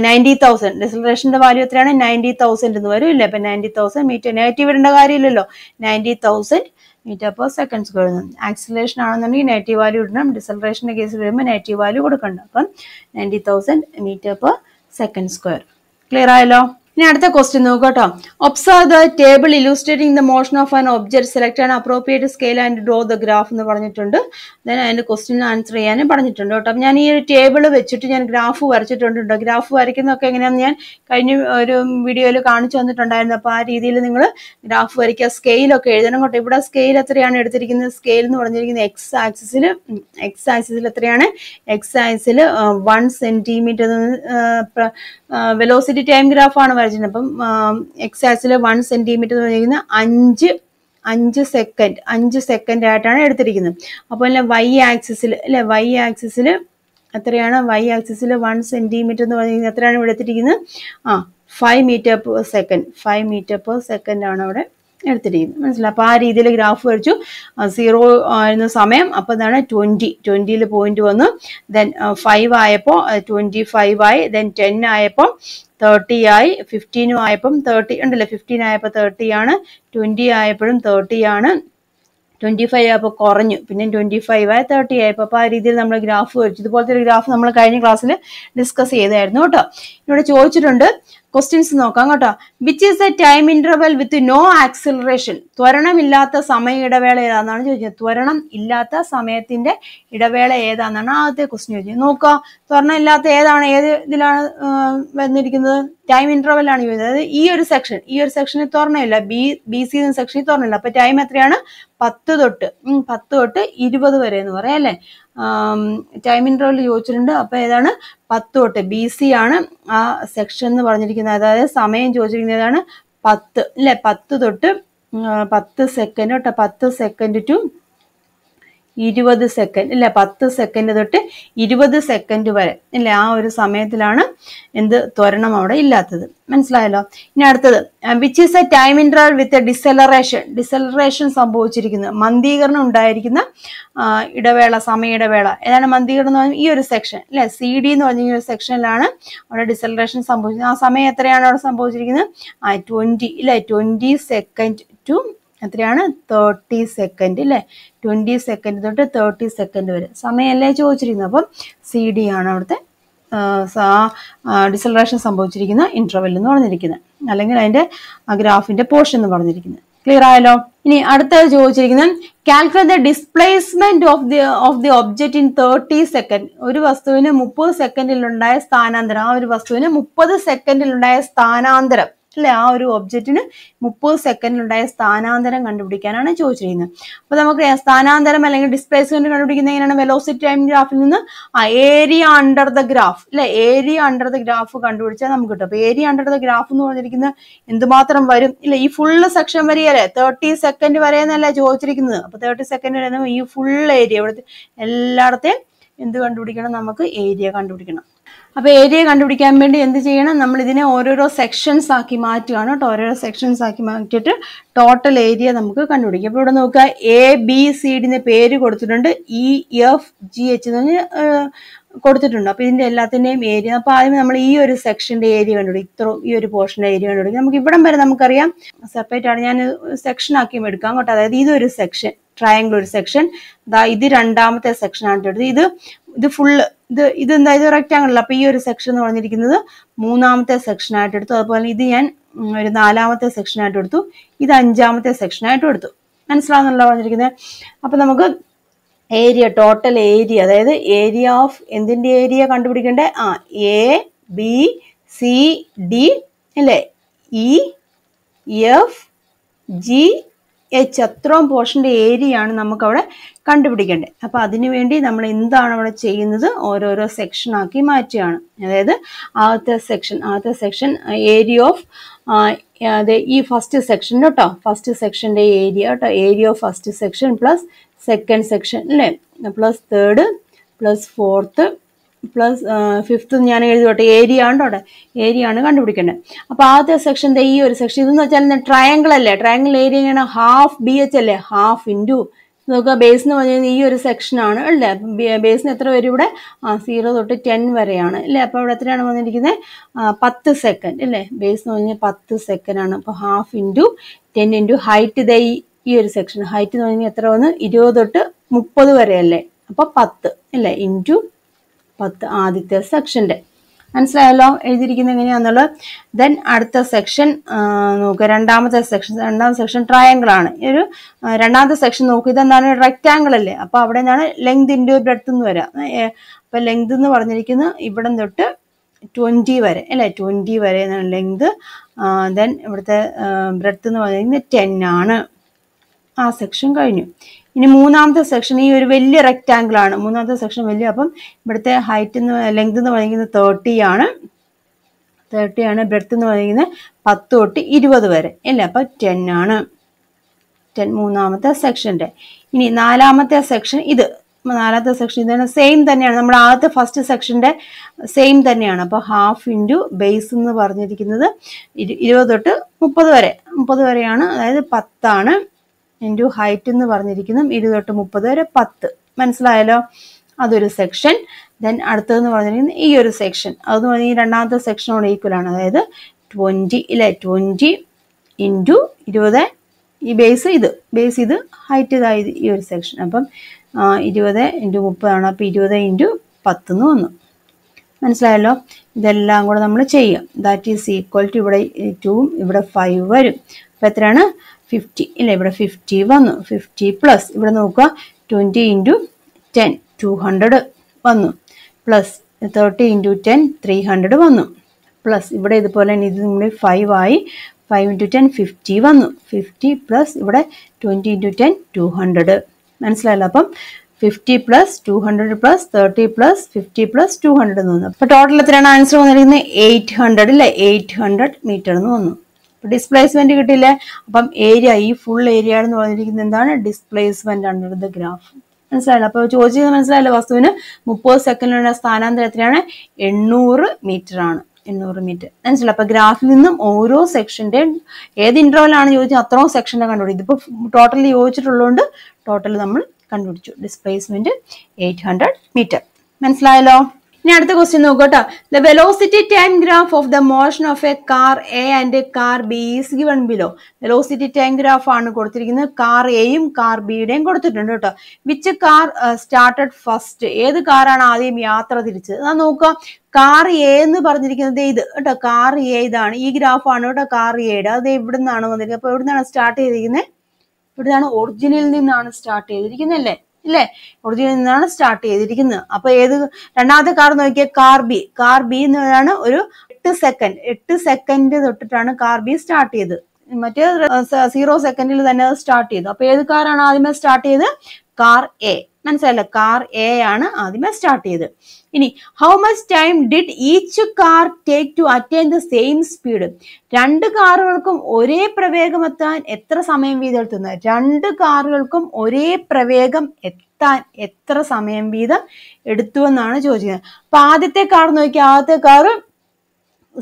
നയൻറ്റി തൗസൻഡ് ഡിസലറേഷന്റെ വാല്യൂ എത്രയാണ് നയൻറ്റി തൗസൻഡ് എന്ന് വരും ഇല്ലേ അപ്പം നയൻറ്റി തൗസൻഡ് മീറ്റർ നെഗറ്റീവ് ഇടേണ്ട കാര്യമില്ലല്ലോ ninety thousand metre per second square acceleration ആണെന്നുണ്ടെങ്കിൽ നെഗറ്റീവ് വാല്യൂ ഇടണം ഡിസലറേഷൻ്റെ കേസ് വരുമ്പോൾ നെഗറ്റീവ് വാല്യൂ കൊടുക്കണം അപ്പം ninety thousand metre per second square clear ആയല്ലോ ഇനി അടുത്ത ക്വസ്റ്റ്യൻ നോക്കട്ടോ observe the table illustrating the motion of an object select and appropriate scale and draw the graph എന്ന് പറഞ്ഞിട്ടുണ്ട് ദെൻ അതിൻ്റെ ക്വസ്റ്റ്യൻ ആൻസർ ചെയ്യാനും പറഞ്ഞിട്ടുണ്ട് കേട്ടോ ഞാൻ ഈ ഒരു ടേബിൾ വെച്ചിട്ട് ഞാൻ ഗ്രാഫ് വരച്ചിട്ടുണ്ട് ഗ്രാഫ് വരയ്ക്കുന്നൊക്കെ എങ്ങനെയാണെന്ന് ഞാൻ കഴിഞ്ഞ ഒരു വീഡിയോയിൽ കാണിച്ചു തന്നിട്ടുണ്ടായിരുന്നു അപ്പോൾ ആ രീതിയിൽ നിങ്ങൾ ഗ്രാഫ് വരയ്ക്കുക സ്കെയിലൊക്കെ എഴുതണം കേട്ടോ ഇവിടെ സ്കെയിൽ എത്രയാണ് എടുത്തിരിക്കുന്നത് സ്കെയിൽ എന്ന് പറഞ്ഞിരിക്കുന്നത് എക്സ് ആക്സിൽ എക്സ് ആക്സിൽ എത്രയാണ് x axis one centimetre velocity time graph ആണ് വരച്ചിട്ടുണ്ട് അപ്പം എക്സ് ആക്സിൽ വൺ സെൻറ്റിമീറ്റർ എന്ന് പറഞ്ഞിരിക്കുന്നത് അഞ്ച് അഞ്ച് സെക്കൻഡ് അഞ്ച് സെക്കൻഡ് ആയിട്ടാണ് എടുത്തിരിക്കുന്നത് അപ്പോൾ അല്ല വൈ ആക്സിസിൽ അല്ലെ വൈ ആക്സിസിൽ എത്രയാണ് വൈ ആക്സിസിൽ വൺ സെൻറ്റിമീറ്റർ എന്ന് പറയുന്നത് എത്രയാണ് ഇവിടെ എടുത്തിരിക്കുന്നത് ആ five metre per second five metre per second ആണ് അവിടെ എടുത്തിരിക്കുന്നത് മനസ്സിലായി അപ്പോൾ ആ രീതിയിൽ ഗ്രാഫ് വരച്ചു സീറോ ആയിരുന്ന സമയം അപ്പോൾ ഇതാണ് ട്വൻറ്റി ട്വൻറ്റിയിൽ പോയിന്റ് വന്നു ദെൻ ഫൈവ് ആയപ്പോൾ ട്വൻറ്റി ഫൈവ് ആയി ദെൻ ടെൻ ആയപ്പോൾ തേർട്ടി ആയി ഫിഫ്റ്റീനും ആയപ്പം തേർട്ടി ഉണ്ടല്ലോ ഫിഫ്റ്റീൻ ആയപ്പോൾ തേർട്ടി ആണ് ട്വൻറ്റി ആയപ്പോഴും തേർട്ടി ആണ് ട്വൻറ്റി ഫൈവ് ആയപ്പോൾ കുറഞ്ഞു പിന്നെ ട്വൻറ്റി ഫൈവ് ആയി തേർട്ടി ആയപ്പോൾ അപ്പോൾ ആ രീതിയിൽ നമ്മൾ ഗ്രാഫ് വരച്ചു ഇതുപോലത്തെ ഒരു ഗ്രാഫ് നമ്മൾ കഴിഞ്ഞ ക്ലാസ്സിൽ ഡിസ്കസ് ചെയ്തായിരുന്നു കേട്ടോ ഇവിടെ ചോദിച്ചിട്ടുണ്ട് ക്വസ്റ്റ്യൻസ് നോക്കാം കേട്ടോ which is a time interval with no acceleration ത്വരണമില്ലാത്ത സമയ ഇടവേള ഏതാന്നാണ് ചോദിച്ചത് ത്വരണം ഇല്ലാത്ത സമയത്തിന്റെ ഇടവേള ഏതാന്നാണ് ആദ്യത്തെ ക്വസ്റ്റ്യൻ ചോദിച്ചത് നോക്കുക ത്വരണം ഇല്ലാത്ത ഏതാണ് ഏത് ഇതിലാണ് വന്നിരിക്കുന്നത് ടൈം ഇന്റർവെൽ ആണ് ചോദിച്ചത് അതായത് ഈ ഒരു സെക്ഷൻ ഈ ഒരു സെക്ഷനിൽ തുറന്നില്ല ബി ബി സി സെക്ഷനിൽ തുറന്നില്ല അപ്പൊ ടൈം എത്രയാണ് പത്ത് തൊട്ട് പത്ത് തൊട്ട് ഇരുപത് വരെ എന്ന് പറയാം അല്ലേ ടൈം ഇൻ്റർവൽ ചോദിച്ചിട്ടുണ്ട് അപ്പോൾ ഏതാണ് പത്ത് തൊട്ട് ബി സി ആണ് ആ സെക്ഷൻ എന്ന് പറഞ്ഞിരിക്കുന്നത് അതായത് സമയം ചോദിച്ചിരിക്കുന്നതാണ് പത്ത് അല്ലേ പത്ത് തൊട്ട് പത്ത് സെക്കൻഡ് തൊട്ട് പത്ത് സെക്കൻഡ് ടു ഇരുപത് സെക്കൻഡ് അല്ലെ പത്ത് സെക്കൻഡ് തൊട്ട് ഇരുപത് സെക്കൻഡ് വരെ അല്ലെ ആ ഒരു സമയത്തിലാണ് എന്ത് ത്വരണം അവിടെ ഇല്ലാത്തത് മനസ്സിലായല്ലോ ഇനി അടുത്തത് which is a time interval with deceleration deceleration സംഭവിച്ചിരിക്കുന്നത് മന്ദീകരണം ഉണ്ടായിരിക്കുന്ന ഇടവേള സമയ ഇടവേള ഏതാണ് മന്ദീകരണം എന്ന് പറഞ്ഞാൽ ഈ ഒരു സെക്ഷൻ അല്ലെ സി ഡി എന്ന് പറഞ്ഞ ഈ ഒരു സെക്ഷനിലാണ് അവിടെ ഡിസലറേഷൻ സംഭവിച്ചത് ആ സമയം എത്രയാണ് അവിടെ സംഭവിച്ചിരിക്കുന്നത് ആ ട്വന്റി അല്ലെ ട്വന്റി സെക്കൻഡ് ടു എത്രയാണ് തേർട്ടി സെക്കൻഡ് അല്ലേ ട്വൻറ്റി സെക്കൻഡ് തൊട്ട് തേർട്ടി സെക്കൻഡ് വരെ സമയമല്ലേ ചോദിച്ചിരിക്കുന്നത് അപ്പം സി ഡി ആണ് അവിടുത്തെ ഡിസലറേഷൻ സംഭവിച്ചിരിക്കുന്ന ഇൻ്റർവെൽ എന്ന് പറഞ്ഞിരിക്കുന്നത് അല്ലെങ്കിൽ അതിൻ്റെ ഗ്രാഫിൻ്റെ പോർഷൻ എന്ന് പറഞ്ഞിരിക്കുന്നത് ക്ലിയർ ആയല്ലോ ഇനി അടുത്തത് ചോദിച്ചിരിക്കുന്നത് calculate the displacement of the of the object in thirty second ഒരു വസ്തുവിന് മുപ്പത് സെക്കൻഡിലുണ്ടായ സ്ഥാനാന്തരം ആ ഒരു വസ്തുവിന് മുപ്പത് സെക്കൻഡിലുണ്ടായ സ്ഥാനാന്തരം ഫസ്റ്റിലെ ആ ഒരു ഒബ്ജക്റ്റിന് മുപ്പത് സെക്കൻഡിലുണ്ടായ സ്ഥാനാന്തരം കണ്ടുപിടിക്കാനാണ് ചോദിച്ചിരിക്കുന്നത് അപ്പോൾ നമുക്ക് സ്ഥാനാന്തരം അല്ലെങ്കിൽ ഡിസ്പ്ലേസ്മെന്റ് കണ്ടുപിടിക്കുന്ന എങ്ങനെയാണ് വെലോസിറ്റി ടൈം ഗ്രാഫിൽ നിന്ന് ആ ഏരിയ അണ്ടർ ദ ഗ്രാഫ് അല്ലെ ഏരിയ അണ്ടർ ദ ഗ്രാഫ് കണ്ടുപിടിച്ചാൽ നമുക്ക് കിട്ടും അപ്പോൾ ഏരിയ അണ്ടർ ദ ഗ്രാഫ് എന്ന് പറഞ്ഞിരിക്കുന്നത് എന്തുമാത്രം വരും ഇല്ല ഈ ഫുള്ള് സെക്ഷൻ വരികയല്ലേ തേർട്ടി സെക്കൻഡ് വരെ എന്നല്ലേ ചോദിച്ചിരിക്കുന്നത് അപ്പോൾ തേർട്ടി സെക്കൻഡ് വരെ ഈ ഫുൾ ഏരിയ ഇവിടുത്തെ എല്ലായിടത്തെയും എന്ത് കണ്ടുപിടിക്കണം നമുക്ക് ഏരിയ കണ്ടുപിടിക്കണം അപ്പോൾ ഏരിയ കണ്ടുപിടിക്കാൻ വേണ്ടി എന്ത് ചെയ്യണം നമ്മൾ ഇതിനെ ഓരോരോ സെക്ഷൻസ് ആക്കി മാറ്റുകയാണ് കേട്ടോ ഓരോരോ സെക്ഷൻസ് ആക്കി മാറ്റിയിട്ട് ടോട്ടൽ ഏരിയ നമുക്ക് കണ്ടുപിടിക്കാം അപ്പോൾ ഇവിടെ നോക്കുക എ ബി സി ഡിൻ്റെ പേര് കൊടുത്തിട്ടുണ്ട് ഇ എഫ് ജി എച്ച് എന്ന് പറഞ്ഞ് കൊടുത്തിട്ടുണ്ട് അപ്പോൾ ഇതിൻ്റെ എല്ലാത്തിൻ്റെയും ഏരിയ അപ്പോൾ ആദ്യം നമ്മൾ ഈ ഒരു സെക്ഷൻ്റെ ഏരിയ കണ്ടുപിടിക്കും ഇത്ര ഈ ഒരു പോർഷൻ്റെ ഏരിയ കണ്ടുപിടിക്കും നമുക്ക് ഇവിടം വരെ നമുക്കറിയാം സെപ്പറേറ്റ് ആണ് ഞാൻ സെക്ഷൻ ആക്കി എടുക്കാം കേട്ടോ അതായത് ഇതൊരു സെക്ഷൻ ട്രയാങ്കിൾ ഒരു സെക്ഷൻ ഇത് രണ്ടാമത്തെ സെക്ഷൻ ആണ് എടുത്തത് ഇത് ഇത് ഫുള്ള് ഇത് ഇതെന്താ ഇത് റെക്റ്റാങ്കിൾ അപ്പോൾ ഈ ഒരു സെക്ഷൻ എന്ന് പറഞ്ഞിരിക്കുന്നത് മൂന്നാമത്തെ സെക്ഷൻ ആയിട്ട് എടുത്തു അതുപോലെ ഇത് ഞാൻ ഒരു നാലാമത്തെ സെക്ഷൻ ആയിട്ട് എടുത്തു ഇത് അഞ്ചാമത്തെ സെക്ഷൻ ആയിട്ട് എടുത്തു മനസ്സിലാവുന്നല്ലോ പറഞ്ഞിരിക്കുന്നത് അപ്പൊ നമുക്ക് ഏരിയ ടോട്ടൽ ഏരിയ അതായത് ഏരിയ ഓഫ് എന്തിന്റെ ഏരിയ കണ്ടുപിടിക്കേണ്ടേ ആ എ ബി സി ഡി അല്ലേ ഇ എഫ് ജി എച്ച് അത്രയും പോർഷൻ്റെ ഏരിയയാണ് നമുക്കവിടെ കണ്ടുപിടിക്കേണ്ടത് അപ്പം അതിനുവേണ്ടി നമ്മൾ എന്താണ് അവിടെ ചെയ്യുന്നത് ഓരോരോ സെക്ഷനാക്കി മാറ്റുകയാണ് അതായത് ആദ്യത്തെ സെക്ഷൻ ആദ്യത്തെ സെക്ഷൻ ഏരിയ ഓഫ് അതെ ഈ ഫസ്റ്റ് സെക്ഷൻ കേട്ടോ ഫസ്റ്റ് സെക്ഷൻ്റെ ഏരിയ കേട്ടോ area of first section plus second section അല്ലേ plus third plus fourth plus fifth ഞാൻ എഴുതിയോട്ടെ ഏരിയ ഉണ്ടോ അവിടെ ഏരിയ ആണ് കണ്ടുപിടിക്കേണ്ടത് അപ്പോൾ ആദ്യത്തെ സെക്ഷൻ്റെ ഈ ഒരു സെക്ഷൻ ഇതെന്ന് വെച്ചാൽ ട്രയാങ്കിൾ അല്ലേ ട്രയാങ്കിൾ ഏരിയ ഇങ്ങനെ ഹാഫ് ബി എച്ച് അല്ലേ ഹാഫ് ഇൻറ്റു നോക്കുക ബേസ് എന്ന് പറഞ്ഞാൽ ഈ ഒരു സെക്ഷനാണ് അല്ലേ അപ്പം ബേസിന് എത്ര വരും ഇവിടെ ആ സീറോ തൊട്ട് ടെൻ വരെയാണ് അല്ലേ അപ്പോൾ ഇവിടെ എത്രയാണ് വന്നിരിക്കുന്നത് പത്ത് സെക്കൻഡ് അല്ലേ ബേസ് എന്ന് പറഞ്ഞാൽ പത്ത് ആണ് അപ്പോൾ half into ten into height the ഈ ഒരു സെക്ഷൻ ഹൈറ്റ് എന്ന് പറഞ്ഞാൽ എത്ര വന്ന് ഇരുപത് തൊട്ട് മുപ്പത് വരെയല്ലേ അപ്പോൾ പത്ത് അല്ലേ ഇൻറ്റു പത്ത് ആദ്യത്തെ സെക്ഷൻ്റെ മനസ്സിലായല്ലോ എഴുതിയിരിക്കുന്നത് എങ്ങനെയാണെന്നുള്ളത് ദെൻ അടുത്ത സെക്ഷൻ നോക്കുക രണ്ടാമത്തെ സെക്ഷൻ രണ്ടാമത്തെ സെക്ഷൻ ട്രയാങ്കിൾ ആണ് ഒരു രണ്ടാമത്തെ സെക്ഷൻ നോക്കുക ഇതെന്താണ് റെക്റ്റാങ്കിൾ അല്ലേ അപ്പോൾ അവിടെ നിന്നാണ് ലെങ്ത് ഇൻറ്റു ബ്രെഡ്ത്ത് എന്ന് വരാം അപ്പം ലെങ്ത് എന്ന് പറഞ്ഞിരിക്കുന്നത് ഇവിടെ തൊട്ട് ട്വൻറ്റി വരെ അല്ലേ ട്വൻറ്റി വരെ എന്നാണ് ലെങ്ത് ദെൻ ഇവിടുത്തെ ബ്രെഡ്ത്ത് എന്ന് പറഞ്ഞിരിക്കുന്നത് ടെൻ ആണ് ആ സെക്ഷൻ കഴിഞ്ഞു ഇനി മൂന്നാമത്തെ സെക്ഷൻ ഈ ഒരു വലിയ റെക്റ്റാങ്കിൾ ആണ് മൂന്നാമത്തെ സെക്ഷൻ വലിയ അപ്പം ഇവിടുത്തെ ഹൈറ്റ് എന്ന് ലെങ്ത് എന്ന് പറയുന്നത് തേർട്ടി ആണ് തേർട്ടി ആണ് ബ്രെഡ്ത്ത് എന്ന് പറയുന്നത് പത്ത് തൊട്ട് ഇരുപത് വരെ ഇല്ല അപ്പൊ ടെൻ ആണ് ടെൻ മൂന്നാമത്തെ സെക്ഷൻ്റെ ഇനി നാലാമത്തെ സെക്ഷൻ ഇത് നാലാമത്തെ സെക്ഷൻ ഇതാണ് സെയിം തന്നെയാണ് നമ്മുടെ ആദ്യത്തെ ഫസ്റ്റ് സെക്ഷൻ്റെ സെയിം തന്നെയാണ് അപ്പോൾ ഹാഫ് ഇൻറ്റു ബേസ് എന്ന് പറഞ്ഞിരിക്കുന്നത് ഇരുപത് തൊട്ട് മുപ്പത് വരെ മുപ്പത് വരെയാണ് അതായത് പത്താണ് ഇൻറ്റു ഹൈറ്റ് എന്ന് പറഞ്ഞിരിക്കുന്നു ഇരുപത് മുപ്പത് വരെ പത്ത് മനസ്സിലായല്ലോ അതൊരു സെക്ഷൻ ദെൻ അടുത്തതെന്ന് പറഞ്ഞിരിക്കുന്നത് ഈ ഒരു സെക്ഷൻ അതെന്ന് പറഞ്ഞാൽ ഈ രണ്ടാമത്തെ സെക്ഷനോട് ഈക്വൽ ആണ് അതായത് ട്വൻറ്റി ഇല്ലേ ട്വൻറ്റി ഇൻറ്റു ഇരുപത് ഈ ബേസ് ഇത് ബേസ് ഇത് ഹൈറ്റ് ഇതായത് ഈ ഒരു സെക്ഷൻ അപ്പം ഇരുപത് ഇൻറ്റു മുപ്പതാണ് അപ്പോൾ ഇരുപത് ഇൻറ്റു പത്ത് എന്ന് വന്നു മനസ്സിലായല്ലോ ഇതെല്ലാം കൂടെ നമ്മൾ ചെയ്യാം ദാറ്റ് ഈസ് ഈക്വൽ ടു ഇവിടെ ടൂവും ഇവിടെ ഫൈവ് വരും അപ്പോൾ എത്രയാണ് ഫിഫ്റ്റി അല്ലെ ഇവിടെ ഫിഫ്റ്റി വന്നു ഫിഫ്റ്റി പ്ലസ് ഇവിടെ നോക്കുക twenty into ten two hundred വന്നു plus thirty into ten three hundred വന്നു പ്ലസ് ഇവിടെ ഇതുപോലെ തന്നെ ഇത് നമ്മൾ ഫൈവ് ആയി ഫൈവ് ഇൻറ്റു ടെൻ ഫിഫ്റ്റി വന്നു ഫിഫ്റ്റി പ്ലസ് ഇവിടെ twenty into ten two hundred മനസ്സിലായല്ലോ അപ്പം fifty plus two hundred plus thirty plus fifty plus two hundred എന്ന് വന്നു അപ്പോൾ ടോട്ടൽ എത്രയാണ് ആൻസർ വന്നിരിക്കുന്നത് എയ്റ്റ് ഹൺഡ്രഡ് അല്ലേ എയ്റ്റ് ഹൺഡ്രഡ് മീറ്റർ എന്ന് വന്നു ഡിസ്പ്ലേസ്മെന്റ് കിട്ടില്ലേ അപ്പം ഏരിയ ഈ ഫുൾ ഏരിയ എന്ന് പറഞ്ഞിരിക്കുന്നത് എന്താണ് ഡിസ്പ്ലേസ്മെന്റ് അണ്ടർ ദ ഗ്രാഫ് മനസ്സിലായില്ല അപ്പോൾ ചോദിച്ചത് മനസ്സിലായല്ലോ വസ്തുവിന് മുപ്പത് സെക്കൻഡിലുള്ള സ്ഥാനാന്തരം എത്രയാണ് എണ്ണൂറ് മീറ്റർ ആണ് എണ്ണൂറ് മീറ്റർ മനസ്സിലായി അപ്പൊ ഗ്രാഫിൽ നിന്നും ഓരോ സെക്ഷന്റെ ഏത് ഇന്റർവലാണ് ചോദിച്ചാൽ അത്രയും സെക്ഷന്റെ കണ്ടുപിടിക്കും ഇതിപ്പോ ടോട്ടലി യോജിച്ചിട്ടുള്ളതുകൊണ്ട് ടോട്ടൽ നമ്മൾ കണ്ടുപിടിച്ചു ഡിസ്പ്ലേസ്മെന്റ് എയ്റ്റ് ഹൺഡ്രഡ് മീറ്റർ മനസ്സിലായല്ലോ ഇനി അടുത്ത ക്വസ്റ്റ്യൻ കേട്ടോ the velocity time graph of the motion of a car A and car B is given below velocity time graph ആണ് കൊടുത്തിരിക്കുന്നത് കാർ എയും കാർ ബിയുടെയും കൊടുത്തിട്ടുണ്ട് കേട്ടോ വിച്ച് കാർ സ്റ്റാർട്ടഡ് ഫസ്റ്റ് ഏത് കാറാണ് ആദ്യം യാത്ര തിരിച്ചത് എന്നാ നോക്കുക കാർ എ എന്ന് പറഞ്ഞിരിക്കുന്നത് ഇത് കേട്ടോ കാർ എ ഇതാണ് ഈ ഗ്രാഫാണ് കേട്ടോ കാർ എയുടെ അത് എവിടെ നിന്നാണ് വന്നിരിക്കുന്നത് അപ്പൊ എവിടെ നിന്നാണ് സ്റ്റാർട്ട് ചെയ്തിരിക്കുന്നത് ഇവിടെ നിന്നാണ് ഒറിജിനിൽ നിന്നാണ് സ്റ്റാർട്ട് ചെയ്തിരിക്കുന്നത് അല്ലേ ഇല്ലേ ഒറിജിനിൽ നിന്നാണ് സ്റ്റാർട്ട് ചെയ്തിരിക്കുന്നത് അപ്പൊ ഏത് രണ്ടാമത്തെ കാർ നോക്കിയാൽ കാർ ബി കാർ ബി എന്നതാണ് ഒരു എട്ട് സെക്കൻഡ് എട്ട് സെക്കൻഡ് തൊട്ടിട്ടാണ് കാർ ബി സ്റ്റാർട്ട് ചെയ്തത് മറ്റേ സീറോ സെക്കൻഡിൽ തന്നെ സ്റ്റാർട്ട് ചെയ്തു അപ്പൊ ഏത് കാറാണ് ആദ്യമേ സ്റ്റാർട്ട് ചെയ്ത് കാർ എ മനസ്സിലായല്ലോ കാർ എ ആണ് ആദ്യമേ സ്റ്റാർട്ട് ചെയ്ത് ഇനി how much time did each car take to attain the same speed രണ്ട് കാറുകൾക്കും ഒരേ പ്രവേഗം എത്താൻ എത്ര സമയം വീതം രണ്ട് കാറുകൾക്കും ഒരേ പ്രവേഗം എത്താൻ എത്ര സമയം വീതം എടുത്തു എന്നാണ് ചോദിക്കുന്നത് അപ്പൊ ആദ്യത്തെ കാർ നോക്കി ആദ്യത്തെ കാറ്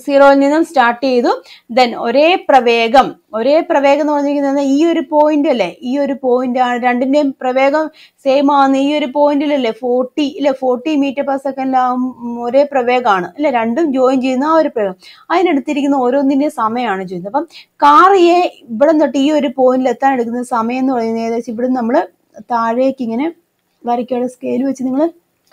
സീറോയിൽ നിന്നും സ്റ്റാർട്ട് ചെയ്തു ദെൻ ഒരേ പ്രവേഗം ഒരേ പ്രവേഗം എന്ന് പറഞ്ഞിരിക്കുന്നത് ഈ ഒരു പോയിന്റ് അല്ലേ ഈ ഒരു പോയിന്റ് ആണ് രണ്ടിന്റെയും പ്രവേഗം സെയിം ആവുന്ന ഈ ഒരു പോയിന്റിലല്ലേ ഫോർട്ടി അല്ലെ ഫോർട്ടി മീറ്റർ പെർ സെക്കൻഡ് ഒരേ പ്രവേഗമാണ് അല്ലെ രണ്ടും ജോയിൻ ചെയ്യുന്ന ആ ഒരു പ്രവേഗം അതിനെടുത്തിരിക്കുന്ന ഓരോന്നിന്റെ സമയമാണ് ചെയ്യുന്നത് അപ്പം ഈ ഇവിടെ തൊട്ട് ഈ ഒരു പോയിന്റിൽ എത്താൻ എടുക്കുന്ന സമയം എന്ന് പറയുന്നത് ഏകദേശം ഇവിടെ നമ്മൾ താഴേക്ക് ഇങ്ങനെ വരയ്ക്കുക സ്കെയിൽ വെച്ച് നിങ്ങൾ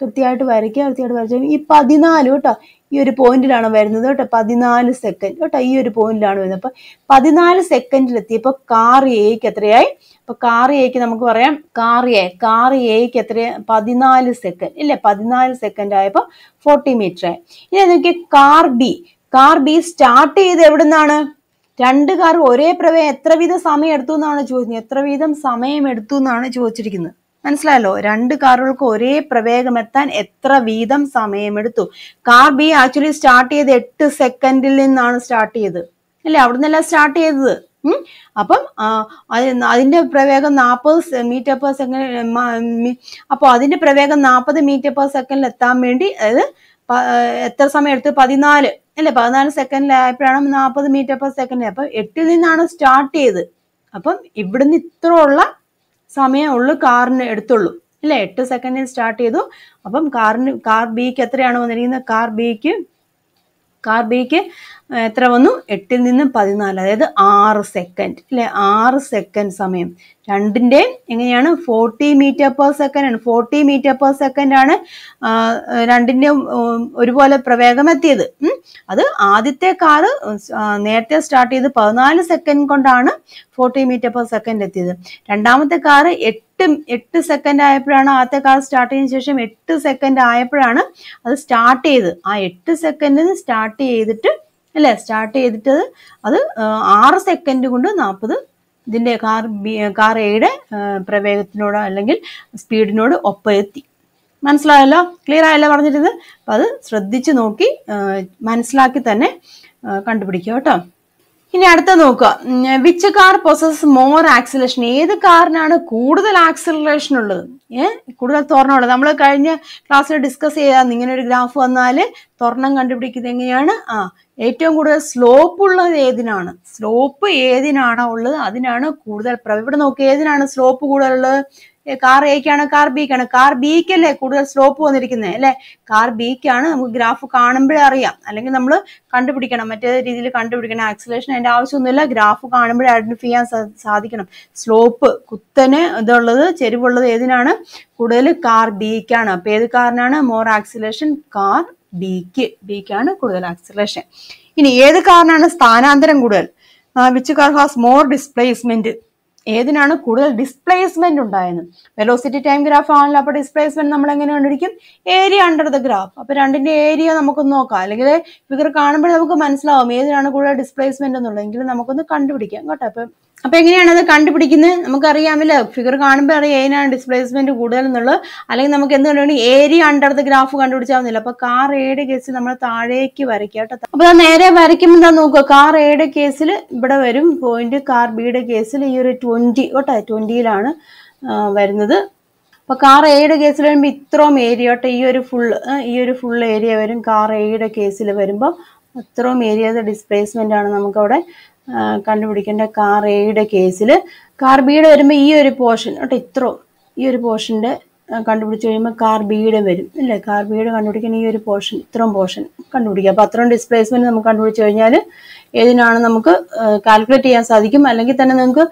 കൃത്യമായിട്ട് വരയ്ക്കുക കൃത്യമായിട്ട് വരച്ചു ഈ പതിനാല് കേട്ടോ ഈ ഒരു പോയിന്റിലാണ് വരുന്നത് കേട്ടോ പതിനാല് സെക്കൻഡ് കേട്ടോ ഈ ഒരു പോയിന്റിലാണ് വരുന്നത് അപ്പൊ പതിനാല് സെക്കൻഡിലെത്തിയപ്പോൾ കാർ എക്ക് എത്രയായി അപ്പൊ കാർ എക്ക് നമുക്ക് പറയാം കാർ എ കാർ എക്ക് എത്ര പതിനാല് സെക്കൻഡ് ഇല്ല പതിനാല് സെക്കൻഡ് ആയപ്പോൾ ഫോർട്ടി മീറ്റർ ആയി ഇനി നോക്കിയ car B car B start ചെയ്ത് എവിടെ നിന്നാണ് രണ്ട് കാർ ഒരേ പ്രവേ എത്ര വീതം സമയം എടുത്തു എന്നാണ് ചോദിക്കുന്നത് എത്ര വീതം സമയം എടുത്തു എന്നാണ് ചോദിച്ചിരിക്കുന്നത് മനസ്സിലായല്ലോ രണ്ട് കാറുകൾക്ക് ഒരേ പ്രവേഗം എത്താൻ എത്ര വീതം സമയമെടുത്തു കാർ ബി ആക്ച്വലി സ്റ്റാർട്ട് ചെയ്ത് എട്ട് സെക്കൻഡിൽ നിന്നാണ് സ്റ്റാർട്ട് ചെയ്തത് അല്ലെ നിന്നല്ല സ്റ്റാർട്ട് ചെയ്തത് അപ്പം അതിന്റെ പ്രവേഗം നാൽപ്പത് മീറ്റർ പെർ സെക്കൻഡ് അപ്പൊ അതിന്റെ പ്രവേഗം നാൽപ്പത് മീറ്റർ പെർ സെക്കൻഡിൽ എത്താൻ വേണ്ടി അതായത് എത്ര സമയം എടുത്ത് പതിനാല് അല്ലെ പതിനാല് സെക്കൻഡിലായപ്പോഴാണ് നാൽപ്പത് മീറ്റർ പെർ സെക്കൻഡ് അപ്പൊ എട്ടിൽ നിന്നാണ് സ്റ്റാർട്ട് ചെയ്ത് അപ്പം ഇവിടുന്ന് ഇത്രയുള്ള സമയമുള്ളൂ കാറിന് എടുത്തുള്ളൂ അല്ലേ എട്ട് സെക്കൻഡിൽ സ്റ്റാർട്ട് ചെയ്തു അപ്പം കാറിന് കാർ ബിക്ക് എത്രയാണ് വന്നിരിക്കുന്നത് കാർ ബിക്ക് കാർ ബിക്ക് എത്ര വന്നു എട്ടിൽ നിന്ന് പതിനാല് അതായത് ആറ് സെക്കൻഡ് അല്ലെ ആറ് സെക്കൻഡ് സമയം രണ്ടിൻ്റെ എങ്ങനെയാണ് ഫോർട്ടി മീറ്റർ പെർ സെക്കൻഡ് ആണ് ഫോർട്ടി മീറ്റർ പെർ സെക്കൻഡ് ആണ് രണ്ടിൻ്റെ ഒരുപോലെ പ്രവേഗം എത്തിയത് അത് ആദ്യത്തെ കാറ് നേരത്തെ സ്റ്റാർട്ട് ചെയ്ത് പതിനാല് സെക്കൻഡ് കൊണ്ടാണ് ഫോർട്ടി മീറ്റർ പെർ സെക്കൻഡ് എത്തിയത് രണ്ടാമത്തെ കാറ് എട്ട് എട്ട് സെക്കൻഡ് ആയപ്പോഴാണ് ആദ്യത്തെ കാർ സ്റ്റാർട്ട് ചെയ്തതിനു ശേഷം എട്ട് സെക്കൻഡ് ആയപ്പോഴാണ് അത് സ്റ്റാർട്ട് ചെയ്ത് ആ എട്ട് സെക്കൻഡിൽ സ്റ്റാർട്ട് ചെയ്തിട്ട് അല്ലേ സ്റ്റാർട്ട് ചെയ്തിട്ട് അത് ആറ് സെക്കൻഡ് കൊണ്ട് നാൽപ്പത് ഇതിൻ്റെ കാർ കാർ എയുടെ പ്രവേഗത്തിനോട് അല്ലെങ്കിൽ സ്പീഡിനോട് ഒപ്പം എത്തി മനസ്സിലായല്ലോ ക്ലിയർ ആയല്ലോ പറഞ്ഞിരുന്നത് അപ്പം അത് ശ്രദ്ധിച്ച് നോക്കി മനസ്സിലാക്കി തന്നെ കണ്ടുപിടിക്കുക കേട്ടോ ഇനി അടുത്ത നോക്കുക which car process more acceleration ഏത് കാറിനാണ് കൂടുതൽ ആക്സിലറേഷൻ ഉള്ളത് ഏഹ് കൂടുതൽ തുറന്നുള്ളത് നമ്മൾ കഴിഞ്ഞ ക്ലാസ്സിൽ ഡിസ്കസ് ചെയ്താൽ ഇങ്ങനെ ഒരു ഗ്രാഫ് വന്നാൽ തുറണം കണ്ടുപിടിക്കുന്നത് എങ്ങനെയാണ് ആ ഏറ്റവും കൂടുതൽ സ്ലോപ്പ് ഉള്ളത് ഏതിനാണ് സ്ലോപ്പ് ഏതിനാണോ ഉള്ളത് അതിനാണ് കൂടുതൽ ഇവിടെ നോക്കുക ഏതിനാണ് സ്ലോപ്പ് കൂടുതലുള്ളത് കാർ എക്കാണ് കാർ ബിക്കാണ് കാർ ബിക്കല്ലേ കൂടുതൽ സ്ലോപ്പ് വന്നിരിക്കുന്നത് അല്ലെ കാർ ബിക്കാണ് നമുക്ക് ഗ്രാഫ് കാണുമ്പോഴേ അറിയാം അല്ലെങ്കിൽ നമ്മൾ കണ്ടുപിടിക്കണം മറ്റേ രീതിയിൽ കണ്ടുപിടിക്കണം ആക്സിലേഷൻ അതിന്റെ ആവശ്യമൊന്നുമില്ല ഗ്രാഫ് കാണുമ്പോഴേ ഐഡന്റിഫൈ ചെയ്യാൻ സാധിക്കണം സ്ലോപ്പ് കുത്തന് ഇതുള്ളത് ചെരുവുള്ളത് ഏതിനാണ് കൂടുതൽ കാർ ബിക്കാണ് അപ്പൊ ഏത് കാറിനാണ് മോർ ആക്സിലേഷൻ കാർ ബിക്ക് ബിക്കാണ് കൂടുതൽ ആക്സിലേഷൻ ഇനി ഏത് കാറിനാണ് സ്ഥാനാന്തരം കൂടുതൽ which car has more displacement ഏതിനാണ് കൂടുതൽ ഡിസ്പ്ലേസ്മെന്റ് ഉണ്ടായെന്ന് വെലോസിറ്റി ടൈം ഗ്രാഫ് ആണല്ലോ അപ്പോൾ ഡിസ്പ്ലേസ്മെന്റ് നമ്മൾ എങ്ങനെ കണ്ടിരിക്കും ഏരിയ അണ്ടർ ദ ഗ്രാഫ് അപ്പോൾ രണ്ടിന്റെ ഏരിയ നമുക്കൊന്ന് നോക്കാം അല്ലെങ്കിൽ ഫിഗർ കാണുമ്പോൾ നമുക്ക് മനസ്സിലാവും ഏതിനാണ് കൂടുതൽ ഡിസ്പ്ലേസ്മെന്റ് എങ്കിലും നമുക്കൊന്ന് കണ്ടുപിടിക്കാം കേട്ടോ അപ്പൊ അപ്പൊ എങ്ങനെയാണ് അത് കണ്ടുപിടിക്കുന്നത് നമുക്കറിയാമല്ലോ ഫിഗർ കാണുമ്പോൾ അറിയാം ഏതിനാണ് ഡിസ്പ്ലേസ്മെന്റ് എന്നുള്ളത് അല്ലെങ്കിൽ നമുക്ക് എന്ത് പറയുകയാണ് ഏരിയ അണ്ടർ ദ ഗ്രാഫ് കണ്ടുപിടിച്ചാവുന്നില്ല അപ്പൊ കാർ എയുടെ കേസിൽ നമ്മൾ താഴേക്ക് വരയ്ക്കുക കേട്ടോ അപ്പൊ നേരെ വരയ്ക്കുമ്പോൾ എന്താ നോക്കുക കാർ എയുടെ കേസിൽ ഇവിടെ വരും പോയിന്റ് കാർ ബിയുടെ കേസിൽ ഈ ഒരു ട്വന്റി കേട്ടോ ട്വന്റിയിലാണ് വരുന്നത് അപ്പൊ കാർ എയുടെ കേസിൽ വരുമ്പോൾ ഇത്രയും ഏരിയ കേട്ടോ ഈ ഒരു ഫുൾ ഈ ഒരു ഫുൾ ഏരിയ വരും കാർ എയുടെ കേസിൽ വരുമ്പോൾ അത്രയും ഏരിയ ഡിസ്പ്ലേസ്മെന്റ് ആണ് നമുക്കവിടെ കണ്ടുപിടിക്കേണ്ട കാർ എയുടെ കേസിൽ കാർ ബിയുടെ വരുമ്പോൾ ഈ ഒരു പോർഷൻ കേട്ടോ ഇത്രയും ഈ ഒരു പോർഷൻ്റെ കണ്ടുപിടിച്ച് കഴിയുമ്പോൾ കാർ ബിയുടെ വരും അല്ലേ കാർ ബിയുടെ കണ്ടുപിടിക്കാൻ ഈ ഒരു പോർഷൻ ഇത്രയും പോർഷൻ കണ്ടുപിടിക്കുക അപ്പോൾ അത്രയും ഡിസ്പ്ലേസ്മെൻറ്റ് നമുക്ക് കണ്ടുപിടിച്ച് കഴിഞ്ഞാൽ ഏതിനാണ് നമുക്ക് കാൽക്കുലേറ്റ് ചെയ്യാൻ സാധിക്കും അല്ലെങ്കിൽ തന്നെ നമുക്ക്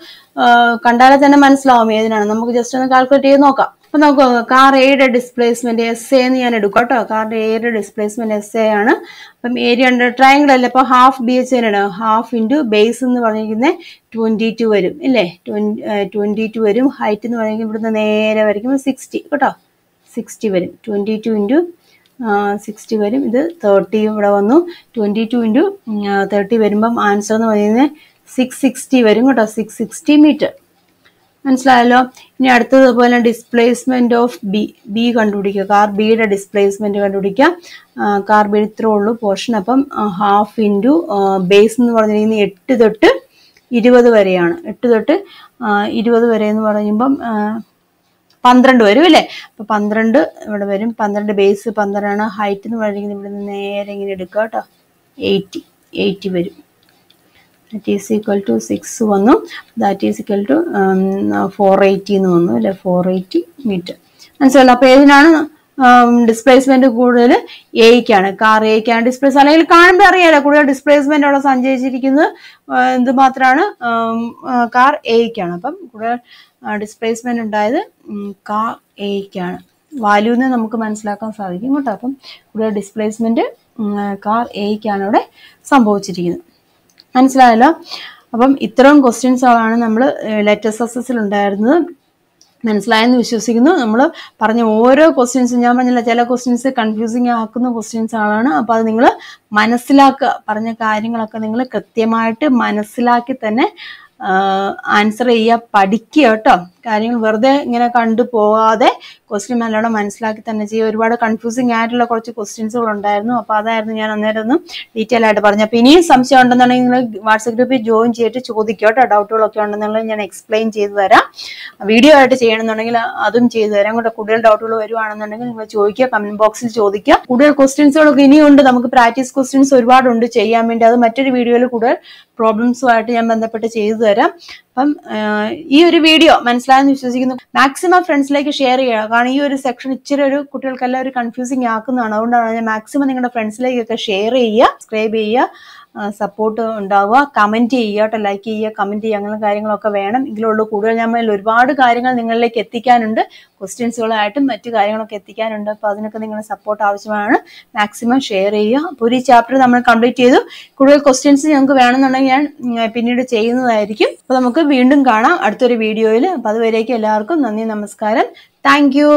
കണ്ടാലേ തന്നെ മനസ്സിലാവും ഏതിനാണ് നമുക്ക് ജസ്റ്റ് ഒന്ന് കാൽക്കുലേറ്റ് ചെയ്ത് നോക്കാം അപ്പം നമുക്ക് കാർ എയുടെ ഡിസ്പ്ലേസ്മെൻറ്റ് എസ് എ എന്ന് ഞാൻ എടുക്കാം കേട്ടോ കാറിൻ്റെ എയുടെ ഡിസ്പ്ലേസ്മെൻറ്റ് എസ് എ ആണ് അപ്പം ഏരിയ ഉണ്ട് ട്രയങ്കിൾ അല്ലേ അപ്പോൾ ഹാഫ് ബി എച്ച് ആണ് ഹാഫ് ഇൻറ്റു ബേസ് എന്ന് പറഞ്ഞിരിക്കുന്നത് ട്വൻറ്റി ടു വരും ഇല്ലേ ട്വൻറ്റി ടു വരും ഹൈറ്റ് എന്ന് പറഞ്ഞെങ്കിൽ ഇവിടുന്ന് നേരെ വരയ്ക്കുമ്പോൾ സിക്സ്റ്റി കേട്ടോ സിക്സ്റ്റി വരും ട്വൻറ്റി ടു ഇൻറ്റു സിക്സ്റ്റി വരും ഇത് തേർട്ടി ഇവിടെ വന്നു ട്വൻറ്റി ടു ഇൻറ്റു തേർട്ടി വരുമ്പം ആൻസർ എന്ന് പറയുന്നത് സിക്സ് സിക്സ്റ്റി വരും കേട്ടോ സിക്സ് സിക്സ്റ്റി മീറ്റർ മനസ്സിലായല്ലോ ഇനി അടുത്തത് അടുത്തതുപോലെ ഡിസ്പ്ലേസ്മെന്റ് ഓഫ് ബി ബി കണ്ടുപിടിക്കുക കാർ ബിയുടെ ഡിസ്പ്ലേസ്മെന്റ് കണ്ടുപിടിക്കുക കാർ ബി ഇത്രേ ഉള്ളൂ പോർഷൻ അപ്പം ഹാഫ് ഇൻറ്റു ബേസ് എന്ന് പറഞ്ഞിരിക്കുന്നത് എട്ട് തൊട്ട് ഇരുപത് വരെയാണ് എട്ട് തൊട്ട് ഇരുപത് വരെ എന്ന് പറയുമ്പം പന്ത്രണ്ട് വരും അല്ലേ അപ്പൊ പന്ത്രണ്ട് ഇവിടെ വരും പന്ത്രണ്ട് ബേസ് പന്ത്രണ്ട് ഹൈറ്റ് എന്ന് പറഞ്ഞിരിക്കുന്നത് ഇവിടെ നിന്ന് നേരെ ഇങ്ങനെ എടുക്കുക കേട്ടോ എയ്റ്റി എയ്റ്റി വരും that is equal to six വന്നു that is equal to four eighty എന്ന് വന്നു അല്ലെ ഫോർ എയ്റ്റി മീറ്റർ മനസ്സിലല്ലോ അപ്പൊ ഏതിനാണ് ഡിസ്പ്ലേസ്മെന്റ് um, കൂടുതൽ എയ്ക്കാണ് കാർ എയ്ക്കാണ് ഡിസ്പ്ലേസ് അല്ലെങ്കിൽ കാണുമ്പോൾ അറിയാലോ കൂടുതൽ ഡിസ്പ്ലേസ്മെന്റ് അവിടെ സഞ്ചരിച്ചിരിക്കുന്നത് എന്ത് മാത്രമാണ് കാർ എയ്ക്കാണ് അപ്പം കൂടുതൽ ഡിസ്പ്ലേസ്മെന്റ് ഉണ്ടായത് കാർ എയ്ക്കാണ് വാല്യൂന്ന് നമുക്ക് മനസ്സിലാക്കാൻ സാധിക്കും കേട്ടോ അപ്പം കൂടുതൽ ഡിസ്പ്ലേസ്മെന്റ് കാർ എയ്ക്കാണ് അവിടെ സംഭവിച്ചിരിക്കുന്നത് മനസ്സിലായല്ലോ അപ്പം ഇത്തരം ക്വസ്റ്റ്യൻസുകളാണ് നമ്മൾ ലെറ്റസ് സക്സസ്സിൽ ഉണ്ടായിരുന്നത് മനസ്സിലായെന്ന് വിശ്വസിക്കുന്നു നമ്മൾ പറഞ്ഞ ഓരോ ക്വസ്റ്റ്യൻസും ഞാൻ പറഞ്ഞില്ല ചില ക്വസ്റ്റ്യൻസ് കൺഫ്യൂസിങ് ആക്കുന്ന ക്വസ്റ്റ്യൻസ് ആണ് അപ്പോൾ അത് നിങ്ങൾ മനസ്സിലാക്കുക പറഞ്ഞ കാര്യങ്ങളൊക്കെ നിങ്ങൾ കൃത്യമായിട്ട് മനസ്സിലാക്കി തന്നെ ആൻസർ ചെയ്യുക പഠിക്കുക കേട്ടോ കാര്യങ്ങൾ വെറുതെ ഇങ്ങനെ കണ്ടു പോവാതെ ക്വസ്റ്റ്യൻ നല്ലോണം മനസ്സിലാക്കി തന്നെ ചെയ്യും ഒരുപാട് കൺഫ്യൂസിങ് ആയിട്ടുള്ള കുറച്ച് ക്വസ്റ്റ്യൻസുകൾ ഉണ്ടായിരുന്നു അപ്പോൾ അതായിരുന്നു ഞാൻ അന്നേരം ഒന്ന് ഡീറ്റെയിൽ ആയിട്ട് പറഞ്ഞു അപ്പോൾ ഇനിയും സംശയം ഉണ്ടെന്നുണ്ടെങ്കിൽ നിങ്ങൾ വാട്സപ്പ് ഗ്രൂപ്പിൽ ജോയിൻ ചെയ്തിട്ട് ചോദിക്കുക കേട്ടോ ഡൗട്ടുകളൊക്കെ ഉണ്ടെന്നുള്ളത് ഞാൻ എക്സ്പ്ലെയിൻ ചെയ്തു തരാം വീഡിയോ ആയിട്ട് ചെയ്യണമെന്നുണ്ടെങ്കിൽ അതും ചെയ്തു തരാം കൂടെ കൂടുതൽ ഡൗട്ടുകൾ വരുവാണെന്നുണ്ടെങ്കിൽ നിങ്ങൾ ചോദിക്കുക കമന്റ് ബോക്സിൽ ചോദിക്കുക കൂടുതൽ ക്വസ്റ്റ്യൻസുകളൊക്കെ ഇനിയുണ്ട് നമുക്ക് പ്രാക്ടീസ് ക്വസ്റ്റ്യൻസ് ഒരുപാടുണ്ട് ചെയ്യാൻ വേണ്ടി അത് മറ്റൊരു വീഡിയോയിൽ കൂടുതൽ പ്രോബ്ലംസുമായിട്ട് ഞാൻ ബന്ധപ്പെട്ട് ചെയ്തു തരാം അപ്പം ഈ ഒരു വീഡിയോ മനസ്സിലായെന്ന് വിശ്വസിക്കുന്നു മാക്സിമം ഫ്രണ്ട്സിലേക്ക് ഷെയർ ചെയ്യുക കാരണം ഈ ഒരു സെക്ഷൻ ഇച്ചിരി ഒരു കുട്ടികൾക്കെല്ലാം ഒരു കൺഫ്യൂസിങ് ആക്കുന്നതാണ് അതുകൊണ്ടാണ് ഞാൻ മാക്സിമം നിങ്ങളുടെ ഫ്രണ്ട്സിലേക്കൊക്കെ ഷെയർ ചെയ്യുക സബ്സ്ക്രൈബ് ചെയ്യുക സപ്പോർട്ട് ഉണ്ടാവുക കമൻറ്റ് ചെയ്യുക കേട്ടോ ലൈക്ക് ചെയ്യുക കമൻറ്റ് ചെയ്യുക അങ്ങനെ കാര്യങ്ങളൊക്കെ വേണം ഇതിലുള്ള കൂടുതൽ ഞാൻ ഒരുപാട് കാര്യങ്ങൾ നിങ്ങളിലേക്ക് എത്തിക്കാനുണ്ട് ക്വസ്റ്റ്യൻസുകളായിട്ടും മറ്റു കാര്യങ്ങളൊക്കെ എത്തിക്കാനുണ്ട് അപ്പോൾ അതിനൊക്കെ നിങ്ങളുടെ സപ്പോർട്ട് ആവശ്യമാണ് മാക്സിമം ഷെയർ ചെയ്യുക അപ്പോൾ ഒരു ചാപ്റ്റർ നമ്മൾ കംപ്ലീറ്റ് ചെയ്തു കൂടുതൽ ക്വസ്റ്റ്യൻസ് ഞങ്ങൾക്ക് വേണമെന്നുണ്ടെങ്കിൽ ഞാൻ പിന്നീട് ചെയ്യുന്നതായിരിക്കും അപ്പോൾ നമുക്ക് വീണ്ടും കാണാം അടുത്തൊരു വീഡിയോയിൽ അപ്പോൾ അതുവരേക്കും എല്ലാവർക്കും നന്ദി നമസ്കാരം താങ്ക്